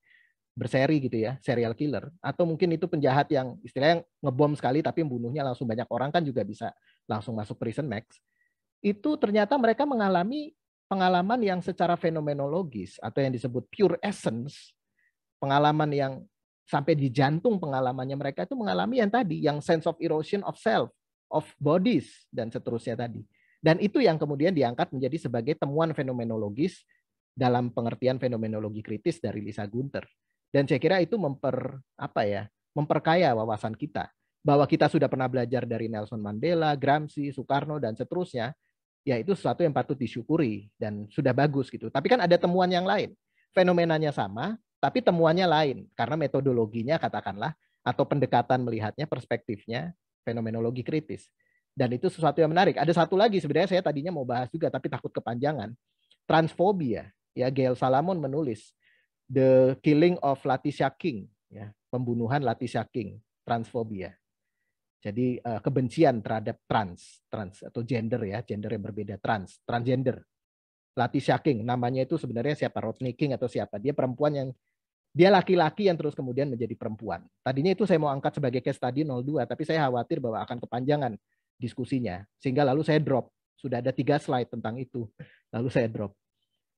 berseri gitu ya, serial killer atau mungkin itu penjahat yang istilahnya ngebom sekali tapi membunuhnya langsung banyak orang kan juga bisa langsung masuk prison max, itu ternyata mereka mengalami pengalaman yang secara fenomenologis atau yang disebut pure essence, pengalaman yang sampai di jantung pengalamannya mereka itu mengalami yang tadi, yang sense of erosion of self, of bodies, dan seterusnya tadi. Dan itu yang kemudian diangkat menjadi sebagai temuan fenomenologis dalam pengertian fenomenologi kritis dari Lisa Gunter. Dan saya kira itu memper apa ya memperkaya wawasan kita bahwa kita sudah pernah belajar dari Nelson Mandela, Gramsci, Soekarno dan seterusnya, ya itu sesuatu yang patut disyukuri dan sudah bagus gitu. Tapi kan ada temuan yang lain. Fenomenanya sama, tapi temuannya lain karena metodologinya katakanlah atau pendekatan melihatnya, perspektifnya fenomenologi kritis. Dan itu sesuatu yang menarik. Ada satu lagi sebenarnya saya tadinya mau bahas juga tapi takut kepanjangan. Transfobia. Ya, Gail Salamon menulis The Killing of Latisha King, ya, pembunuhan Latisha King, transfobia. Jadi uh, kebencian terhadap trans, trans atau gender ya, gender yang berbeda trans, transgender. Latisha King, namanya itu sebenarnya siapa Rodney King atau siapa? Dia perempuan yang dia laki-laki yang terus kemudian menjadi perempuan. Tadinya itu saya mau angkat sebagai case study 02, tapi saya khawatir bahwa akan kepanjangan diskusinya. Sehingga lalu saya drop. Sudah ada tiga slide tentang itu. Lalu saya drop.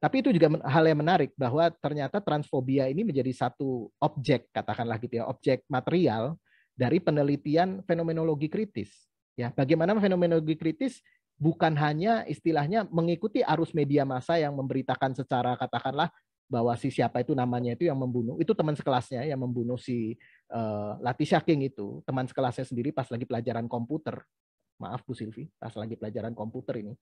Tapi itu juga hal yang menarik bahwa ternyata transfobia ini menjadi satu objek, katakanlah gitu ya, objek material dari penelitian fenomenologi kritis. Ya, bagaimana fenomenologi kritis bukan hanya istilahnya mengikuti arus media massa yang memberitakan secara katakanlah bahwa si siapa itu namanya itu yang membunuh itu teman sekelasnya yang membunuh si uh, eh, Latisha King itu teman sekelasnya sendiri pas lagi pelajaran komputer maaf Bu Silvi pas lagi pelajaran komputer ini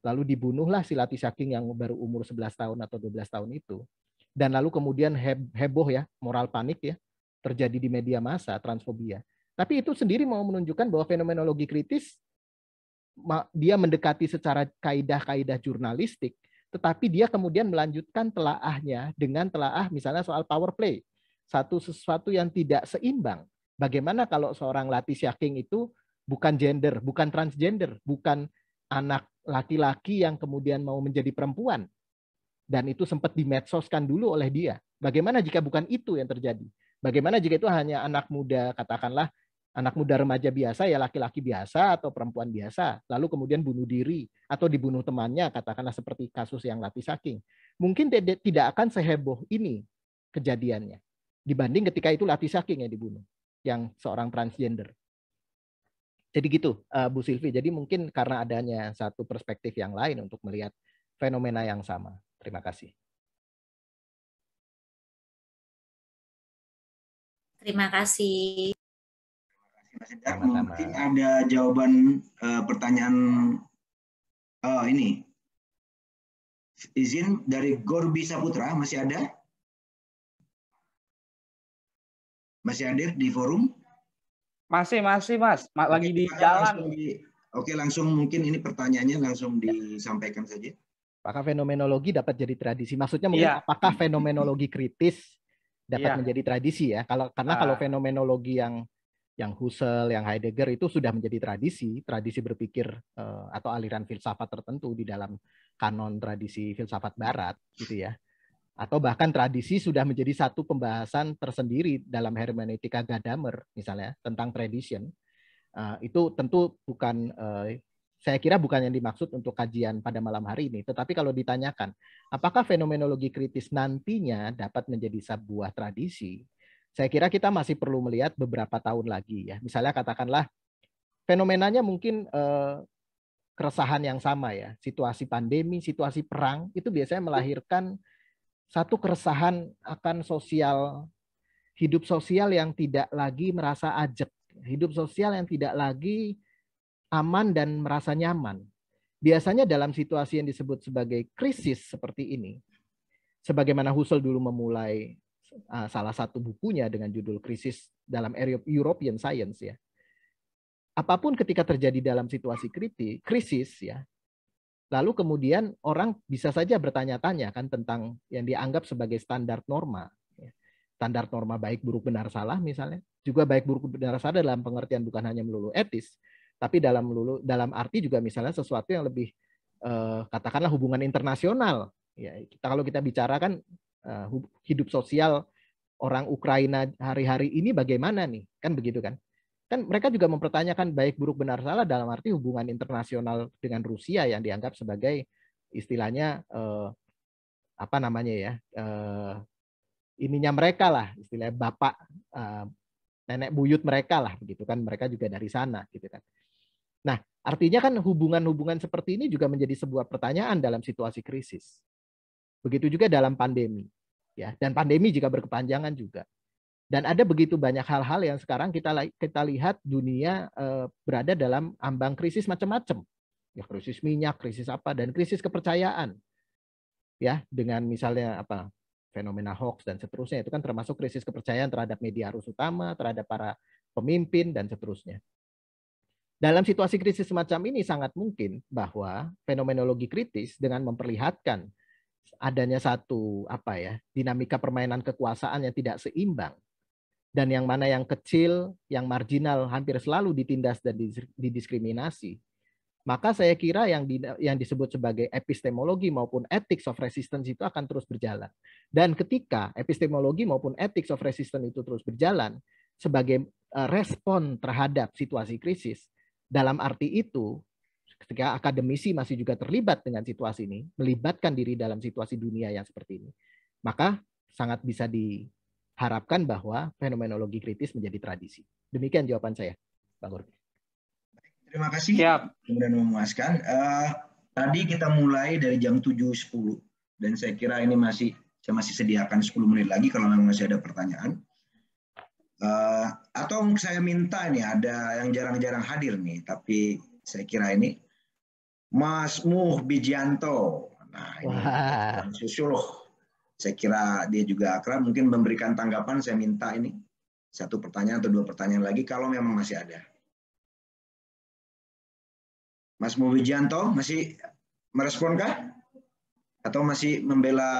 lalu dibunuhlah si Latisha King yang baru umur 11 tahun atau 12 tahun itu dan lalu kemudian heboh ya moral panik ya terjadi di media massa transfobia. Tapi itu sendiri mau menunjukkan bahwa fenomenologi kritis dia mendekati secara kaidah-kaidah jurnalistik, tetapi dia kemudian melanjutkan telaahnya dengan telaah misalnya soal power play. Satu sesuatu yang tidak seimbang. Bagaimana kalau seorang Leticia King itu bukan gender, bukan transgender, bukan anak laki-laki yang kemudian mau menjadi perempuan. Dan itu sempat dimedsoskan dulu oleh dia. Bagaimana jika bukan itu yang terjadi? Bagaimana jika itu hanya anak muda, katakanlah anak muda remaja biasa ya laki-laki biasa atau perempuan biasa, lalu kemudian bunuh diri atau dibunuh temannya, katakanlah seperti kasus yang Lati Saking. Mungkin tidak akan seheboh ini kejadiannya dibanding ketika itu Lati Saking yang dibunuh, yang seorang transgender. Jadi gitu, eh, Bu Silvi. Jadi mungkin karena adanya satu perspektif yang lain untuk melihat fenomena yang sama. Terima kasih. Terima kasih. Terima kasih Mas Mungkin ada jawaban uh, pertanyaan uh, ini. Izin dari Gorbi Saputra masih ada? Masih hadir di forum? Masih, masih Mas. Lagi di jalan. oke, langsung mungkin ini pertanyaannya langsung disampaikan saja. Apakah fenomenologi dapat jadi tradisi? Maksudnya mungkin ya. apakah fenomenologi kritis dapat iya. menjadi tradisi ya. Kalau karena ah. kalau fenomenologi yang yang Husserl, yang Heidegger itu sudah menjadi tradisi, tradisi berpikir uh, atau aliran filsafat tertentu di dalam kanon tradisi filsafat barat gitu ya. Atau bahkan tradisi sudah menjadi satu pembahasan tersendiri dalam hermeneutika Gadamer misalnya tentang tradition. Uh, itu tentu bukan uh, saya kira bukan yang dimaksud untuk kajian pada malam hari ini. Tetapi kalau ditanyakan, apakah fenomenologi kritis nantinya dapat menjadi sebuah tradisi? Saya kira kita masih perlu melihat beberapa tahun lagi ya. Misalnya katakanlah fenomenanya mungkin eh, keresahan yang sama ya, situasi pandemi, situasi perang itu biasanya melahirkan satu keresahan akan sosial hidup sosial yang tidak lagi merasa ajak, hidup sosial yang tidak lagi aman dan merasa nyaman. Biasanya dalam situasi yang disebut sebagai krisis seperti ini, sebagaimana Husserl dulu memulai uh, salah satu bukunya dengan judul krisis dalam European Science ya. Apapun ketika terjadi dalam situasi kritik, krisis ya, lalu kemudian orang bisa saja bertanya-tanya kan tentang yang dianggap sebagai standar norma ya. standar norma baik buruk benar salah misalnya juga baik buruk benar salah dalam pengertian bukan hanya melulu etis tapi dalam lulu dalam arti juga misalnya sesuatu yang lebih uh, katakanlah hubungan internasional ya kita kalau kita bicara kan uh, hidup sosial orang Ukraina hari-hari ini bagaimana nih kan begitu kan kan mereka juga mempertanyakan baik buruk benar salah dalam arti hubungan internasional dengan Rusia yang dianggap sebagai istilahnya uh, apa namanya ya uh, ininya mereka lah istilahnya bapak uh, nenek buyut mereka lah begitu kan mereka juga dari sana gitu kan Nah, artinya kan hubungan-hubungan seperti ini juga menjadi sebuah pertanyaan dalam situasi krisis. Begitu juga dalam pandemi, ya. Dan pandemi jika berkepanjangan juga. Dan ada begitu banyak hal-hal yang sekarang kita kita lihat dunia eh, berada dalam ambang krisis macam-macam. Ya, krisis minyak, krisis apa, dan krisis kepercayaan. Ya, dengan misalnya apa fenomena hoax dan seterusnya itu kan termasuk krisis kepercayaan terhadap media arus utama, terhadap para pemimpin dan seterusnya. Dalam situasi krisis semacam ini sangat mungkin bahwa fenomenologi kritis dengan memperlihatkan adanya satu apa ya dinamika permainan kekuasaan yang tidak seimbang dan yang mana yang kecil, yang marginal hampir selalu ditindas dan didiskriminasi. Maka saya kira yang di, yang disebut sebagai epistemologi maupun ethics of resistance itu akan terus berjalan. Dan ketika epistemologi maupun ethics of resistance itu terus berjalan sebagai eh, respon terhadap situasi krisis, dalam arti itu, ketika akademisi masih juga terlibat dengan situasi ini, melibatkan diri dalam situasi dunia yang seperti ini, maka sangat bisa diharapkan bahwa fenomenologi kritis menjadi tradisi. Demikian jawaban saya, Bang Urbi. Terima kasih. Siap. Kemudian memuaskan. Uh, eh, tadi kita mulai dari jam 7.10 dan saya kira ini masih saya masih sediakan 10 menit lagi kalau memang masih ada pertanyaan. Uh, atau saya minta nih ada yang jarang-jarang hadir nih, tapi saya kira ini Mas Muh Bijanto. Nah, ini Susuluh. Saya kira dia juga akrab, mungkin memberikan tanggapan. Saya minta ini satu pertanyaan atau dua pertanyaan lagi kalau memang masih ada. Mas Muh Bijanto masih merespon kan Atau masih membela?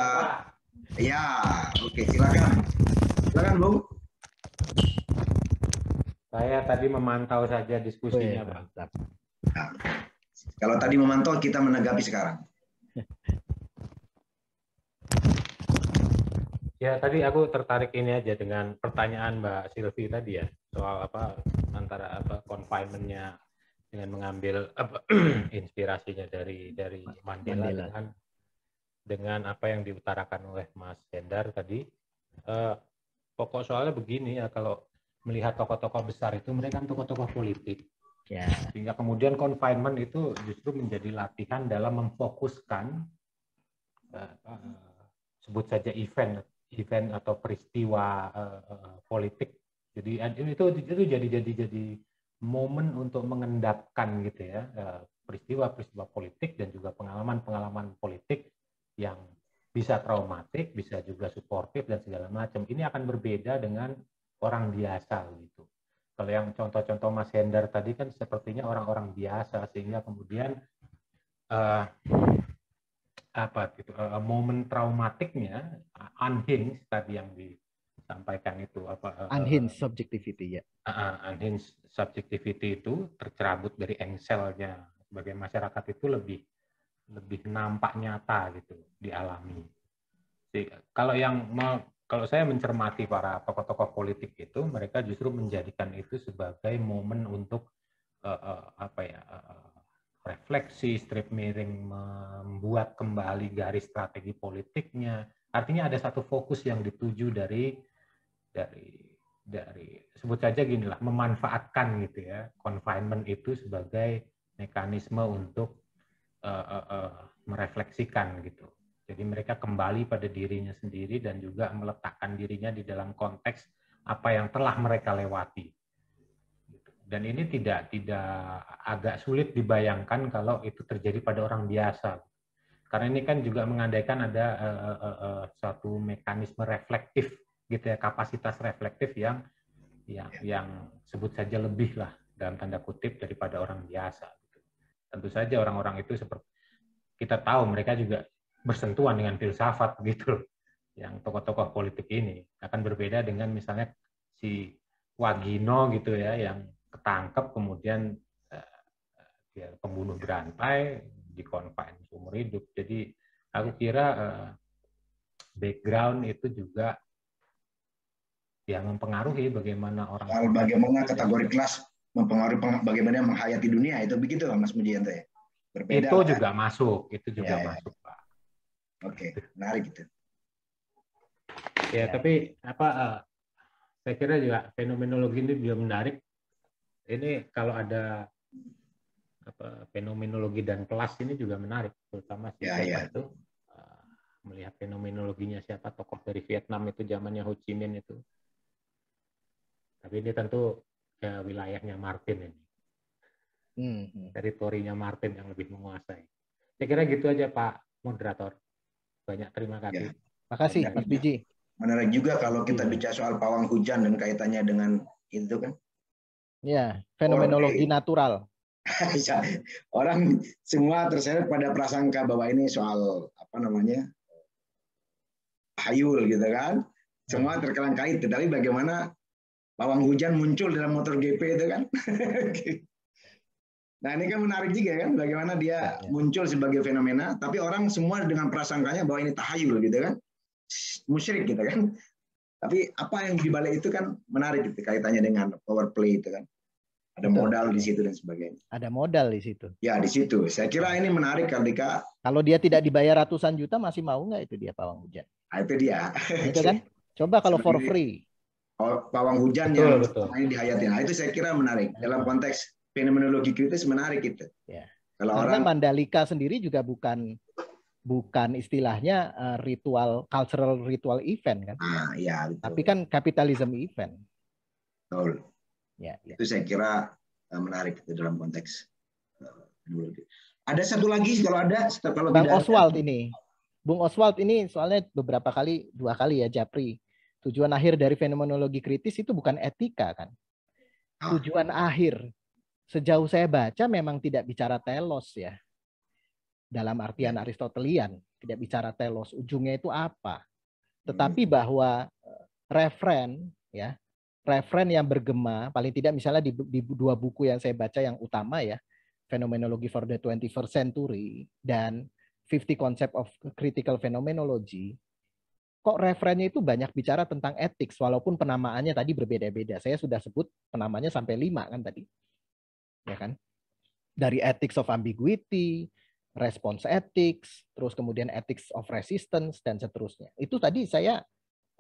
Ya, oke, silakan. Silakan, Bu. Saya tadi memantau saja diskusinya, Pak. Nah, kalau tadi memantau, kita menanggapi sekarang. [laughs] Ya, tadi aku tertarik ini aja dengan pertanyaan Mbak Silvi tadi ya, soal apa antara apa confinement-nya dengan mengambil apa, [clears throat] inspirasinya dari dari Mandela, Mandela. dengan dengan apa yang diutarakan oleh Mas Hendar tadi. Eh, pokok soalnya begini ya, kalau melihat tokoh-tokoh besar itu mereka kan tokoh-tokoh politik. Ya. Sehingga kemudian confinement itu justru menjadi latihan dalam memfokuskan uh, uh, sebut saja event event atau peristiwa uh, uh, politik. Jadi itu itu jadi jadi jadi momen untuk mengendapkan gitu ya peristiwa-peristiwa politik dan juga pengalaman-pengalaman politik yang bisa traumatik, bisa juga suportif dan segala macam. Ini akan berbeda dengan orang biasa gitu. Kalau yang contoh-contoh Mas Hendar tadi kan sepertinya orang-orang biasa sehingga kemudian uh, apa gitu uh, momen traumatiknya uh, unhinged tadi yang disampaikan itu apa uh, unhinged subjectivity ya. Uh, unhinged subjectivity itu tercerabut dari engselnya sebagai masyarakat itu lebih lebih nampak nyata gitu dialami. Jadi, kalau yang kalau saya mencermati para tokoh-tokoh politik itu, mereka justru menjadikan itu sebagai momen untuk uh, uh, apa ya uh, refleksi, strip miring, membuat kembali garis strategi politiknya. Artinya ada satu fokus yang dituju dari dari dari sebut saja gini lah memanfaatkan gitu ya confinement itu sebagai mekanisme untuk uh, uh, uh, merefleksikan gitu jadi mereka kembali pada dirinya sendiri dan juga meletakkan dirinya di dalam konteks apa yang telah mereka lewati. Dan ini tidak tidak agak sulit dibayangkan kalau itu terjadi pada orang biasa. Karena ini kan juga mengandaikan ada uh, uh, uh, suatu mekanisme reflektif gitu ya, kapasitas reflektif yang yang ya. yang sebut saja lebih lah dalam tanda kutip daripada orang biasa. Gitu. Tentu saja orang-orang itu seperti kita tahu mereka juga bersentuhan dengan filsafat gitu yang tokoh-tokoh politik ini akan berbeda dengan misalnya si Wagino gitu ya yang ketangkep kemudian uh, ya, pembunuh berantai di konfain seumur hidup jadi aku kira uh, background itu juga yang mempengaruhi bagaimana orang bagaimana kategori itu, kelas mempengaruhi bagaimana menghayati dunia itu begitu Mas Mujianto ya berbeda itu kan? juga masuk itu juga ya, ya. masuk Oke, menarik itu. Ya, ya, tapi apa uh, saya kira juga fenomenologi ini juga menarik. Ini kalau ada apa fenomenologi dan kelas ini juga menarik, terutama ya, siapa ya. itu eh, melihat fenomenologinya siapa tokoh dari Vietnam itu zamannya Ho Chi Minh itu. Tapi ini tentu ya, wilayahnya Martin ini. Hmm. hmm. Teritorinya Martin yang lebih menguasai. Saya kira gitu aja Pak moderator banyak terima ya. kasih. Ya. Makasih Mas Biji. Menarik juga kalau kita hmm. bicara soal pawang hujan dan kaitannya dengan itu kan. Ya, fenomenologi Orang, natural. [laughs] Ya, orang semua terseret pada prasangka bahwa ini soal apa namanya hayul gitu kan. Semua hmm. kait tetapi bagaimana pawang hujan muncul dalam motor GP itu kan. [laughs] Nah ini kan menarik juga kan, bagaimana dia ya, ya. muncul sebagai fenomena, tapi orang semua dengan prasangkanya bahwa ini tahayul gitu kan, musyrik gitu kan. Tapi apa yang dibalik itu kan menarik gitu, kaitannya dengan power play itu kan. Ada Betul. modal di situ dan sebagainya. Ada modal di situ. Ya di situ. Saya kira ini menarik ketika. Kalau dia tidak dibayar ratusan juta masih mau nggak itu dia pawang hujan? Nah, itu dia. Itu kan. Coba kalau Seperti for free. Oh, pawang hujan betul, yang betul. ini dihayatin. Nah, itu saya kira menarik dalam konteks fenomenologi kritis menarik itu. Ya. Kalau Karena orang Mandalika sendiri juga bukan bukan istilahnya eh, ritual cultural ritual event kan. Ah, ya, betul. Tapi kan kapitalisme event. Betul. Ya, ya. Itu saya kira eh, menarik itu dalam konteks eh, Ada satu lagi kalau ada kalau Bang Oswald ada. ini. Bung Oswald ini soalnya beberapa kali dua kali ya Japri. Tujuan akhir dari fenomenologi kritis itu bukan etika kan. Ah. Tujuan ah. akhir sejauh saya baca memang tidak bicara telos ya. Dalam artian ya. Aristotelian, tidak bicara telos, ujungnya itu apa. Tetapi hmm. bahwa eh, referen ya, referen yang bergema, paling tidak misalnya di, di dua buku yang saya baca yang utama ya, Fenomenologi for the 21st Century dan 50 Concept of Critical Phenomenology, kok referennya itu banyak bicara tentang etik walaupun penamaannya tadi berbeda-beda. Saya sudah sebut penamanya sampai lima kan tadi ya kan? Dari ethics of ambiguity, response ethics, terus kemudian ethics of resistance dan seterusnya. Itu tadi saya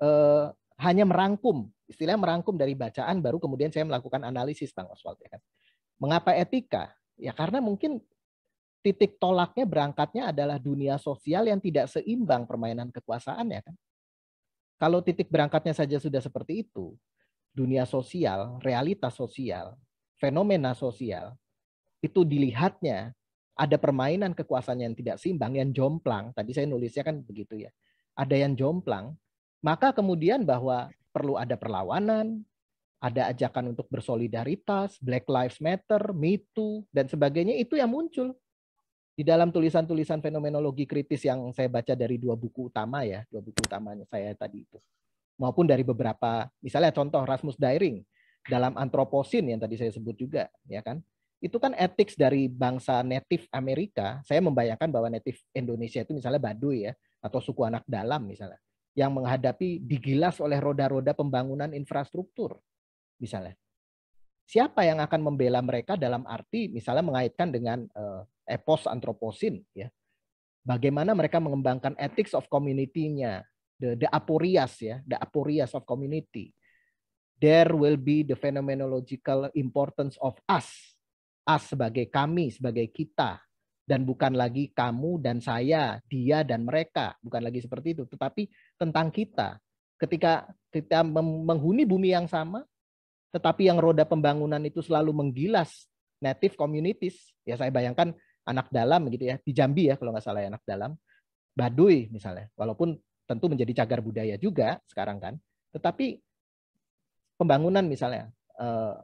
eh, hanya merangkum, istilahnya merangkum dari bacaan baru kemudian saya melakukan analisis Bang Oswald ya kan. Mengapa etika? Ya karena mungkin titik tolaknya berangkatnya adalah dunia sosial yang tidak seimbang permainan kekuasaan ya kan. Kalau titik berangkatnya saja sudah seperti itu, dunia sosial, realitas sosial fenomena sosial itu dilihatnya ada permainan kekuasaan yang tidak simbang, yang jomplang. Tadi saya nulisnya kan begitu ya. Ada yang jomplang, maka kemudian bahwa perlu ada perlawanan, ada ajakan untuk bersolidaritas, Black Lives Matter, Me Too, dan sebagainya itu yang muncul. Di dalam tulisan-tulisan fenomenologi kritis yang saya baca dari dua buku utama ya, dua buku utamanya saya tadi itu. Maupun dari beberapa, misalnya contoh Rasmus Dairing, dalam antroposin yang tadi saya sebut juga, ya kan? Itu kan etik dari bangsa native Amerika. Saya membayangkan bahwa native Indonesia itu misalnya Baduy ya atau suku anak dalam misalnya yang menghadapi digilas oleh roda-roda pembangunan infrastruktur misalnya. Siapa yang akan membela mereka dalam arti misalnya mengaitkan dengan uh, epos antroposin ya. Bagaimana mereka mengembangkan ethics of community-nya, the, the aporias ya, the aporias of community there will be the phenomenological importance of us. Us sebagai kami, sebagai kita. Dan bukan lagi kamu dan saya, dia dan mereka. Bukan lagi seperti itu. Tetapi tentang kita. Ketika kita menghuni bumi yang sama, tetapi yang roda pembangunan itu selalu menggilas native communities. Ya saya bayangkan anak dalam gitu ya, di Jambi ya kalau nggak salah ya, anak dalam. Baduy misalnya, walaupun tentu menjadi cagar budaya juga sekarang kan. Tetapi pembangunan misalnya eh,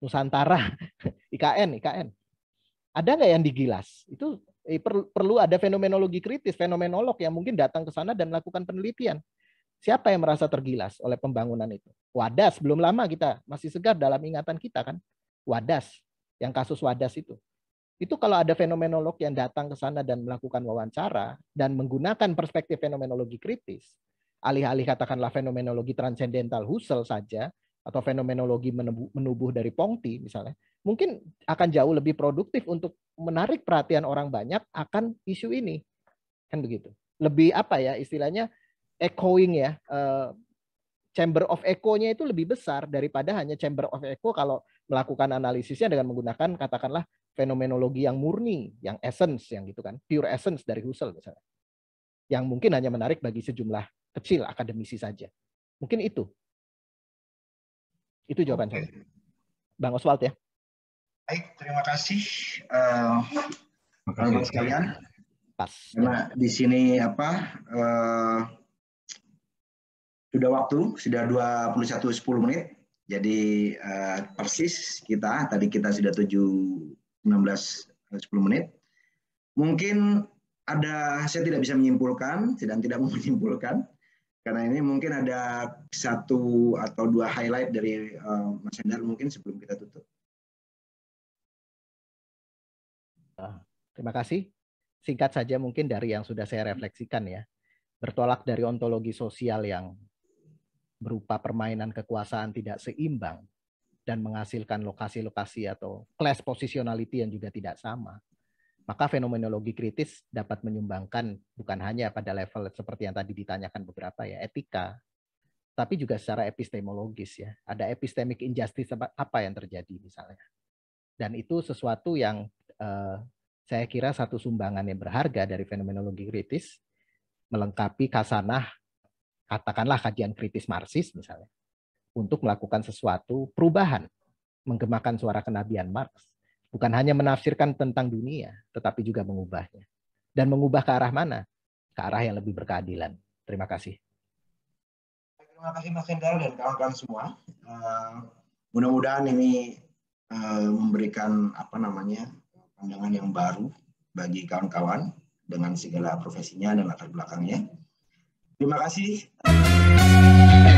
Nusantara [laughs] IKN IKN ada nggak yang digilas itu eh, perlu ada fenomenologi kritis fenomenolog yang mungkin datang ke sana dan melakukan penelitian siapa yang merasa tergilas oleh pembangunan itu Wadas belum lama kita masih segar dalam ingatan kita kan Wadas yang kasus Wadas itu itu kalau ada fenomenolog yang datang ke sana dan melakukan wawancara dan menggunakan perspektif fenomenologi kritis alih-alih katakanlah fenomenologi transcendental Husserl saja atau fenomenologi menubuh, dari Pongti misalnya, mungkin akan jauh lebih produktif untuk menarik perhatian orang banyak akan isu ini. Kan begitu. Lebih apa ya istilahnya echoing ya, uh, chamber of echo-nya itu lebih besar daripada hanya chamber of echo kalau melakukan analisisnya dengan menggunakan katakanlah fenomenologi yang murni, yang essence yang gitu kan, pure essence dari Husserl misalnya. Yang mungkin hanya menarik bagi sejumlah kecil akademisi saja. Mungkin itu. Itu jawaban okay. saya. Bang Oswald ya. Baik, terima kasih. Uh, eh, Bang sekalian. Pas. Karena di sini apa uh, sudah waktu sudah 21.10 menit. Jadi uh, persis kita tadi kita sudah 7 16 10 menit. Mungkin ada saya tidak bisa menyimpulkan, sedang tidak mau [laughs] menyimpulkan karena ini mungkin ada satu atau dua highlight dari eh, Mas Hendar mungkin sebelum kita tutup. Ah, terima kasih. Singkat saja mungkin dari yang sudah saya refleksikan ya. Bertolak dari ontologi sosial yang berupa permainan kekuasaan tidak seimbang dan menghasilkan lokasi-lokasi atau class positionality yang juga tidak sama maka fenomenologi kritis dapat menyumbangkan bukan hanya pada level seperti yang tadi ditanyakan beberapa ya etika, tapi juga secara epistemologis ya. Ada epistemic injustice apa yang terjadi misalnya. Dan itu sesuatu yang eh, saya kira satu sumbangan yang berharga dari fenomenologi kritis melengkapi kasanah katakanlah kajian kritis Marxis misalnya untuk melakukan sesuatu perubahan menggemakan suara kenabian Marx Bukan hanya menafsirkan tentang dunia, tetapi juga mengubahnya. Dan mengubah ke arah mana? Ke arah yang lebih berkeadilan. Terima kasih. Terima kasih Mas Hendral dan kawan-kawan semua. Uh, mudah-mudahan ini uh, memberikan apa namanya pandangan yang baru bagi kawan-kawan dengan segala profesinya dan latar belakangnya. Terima kasih.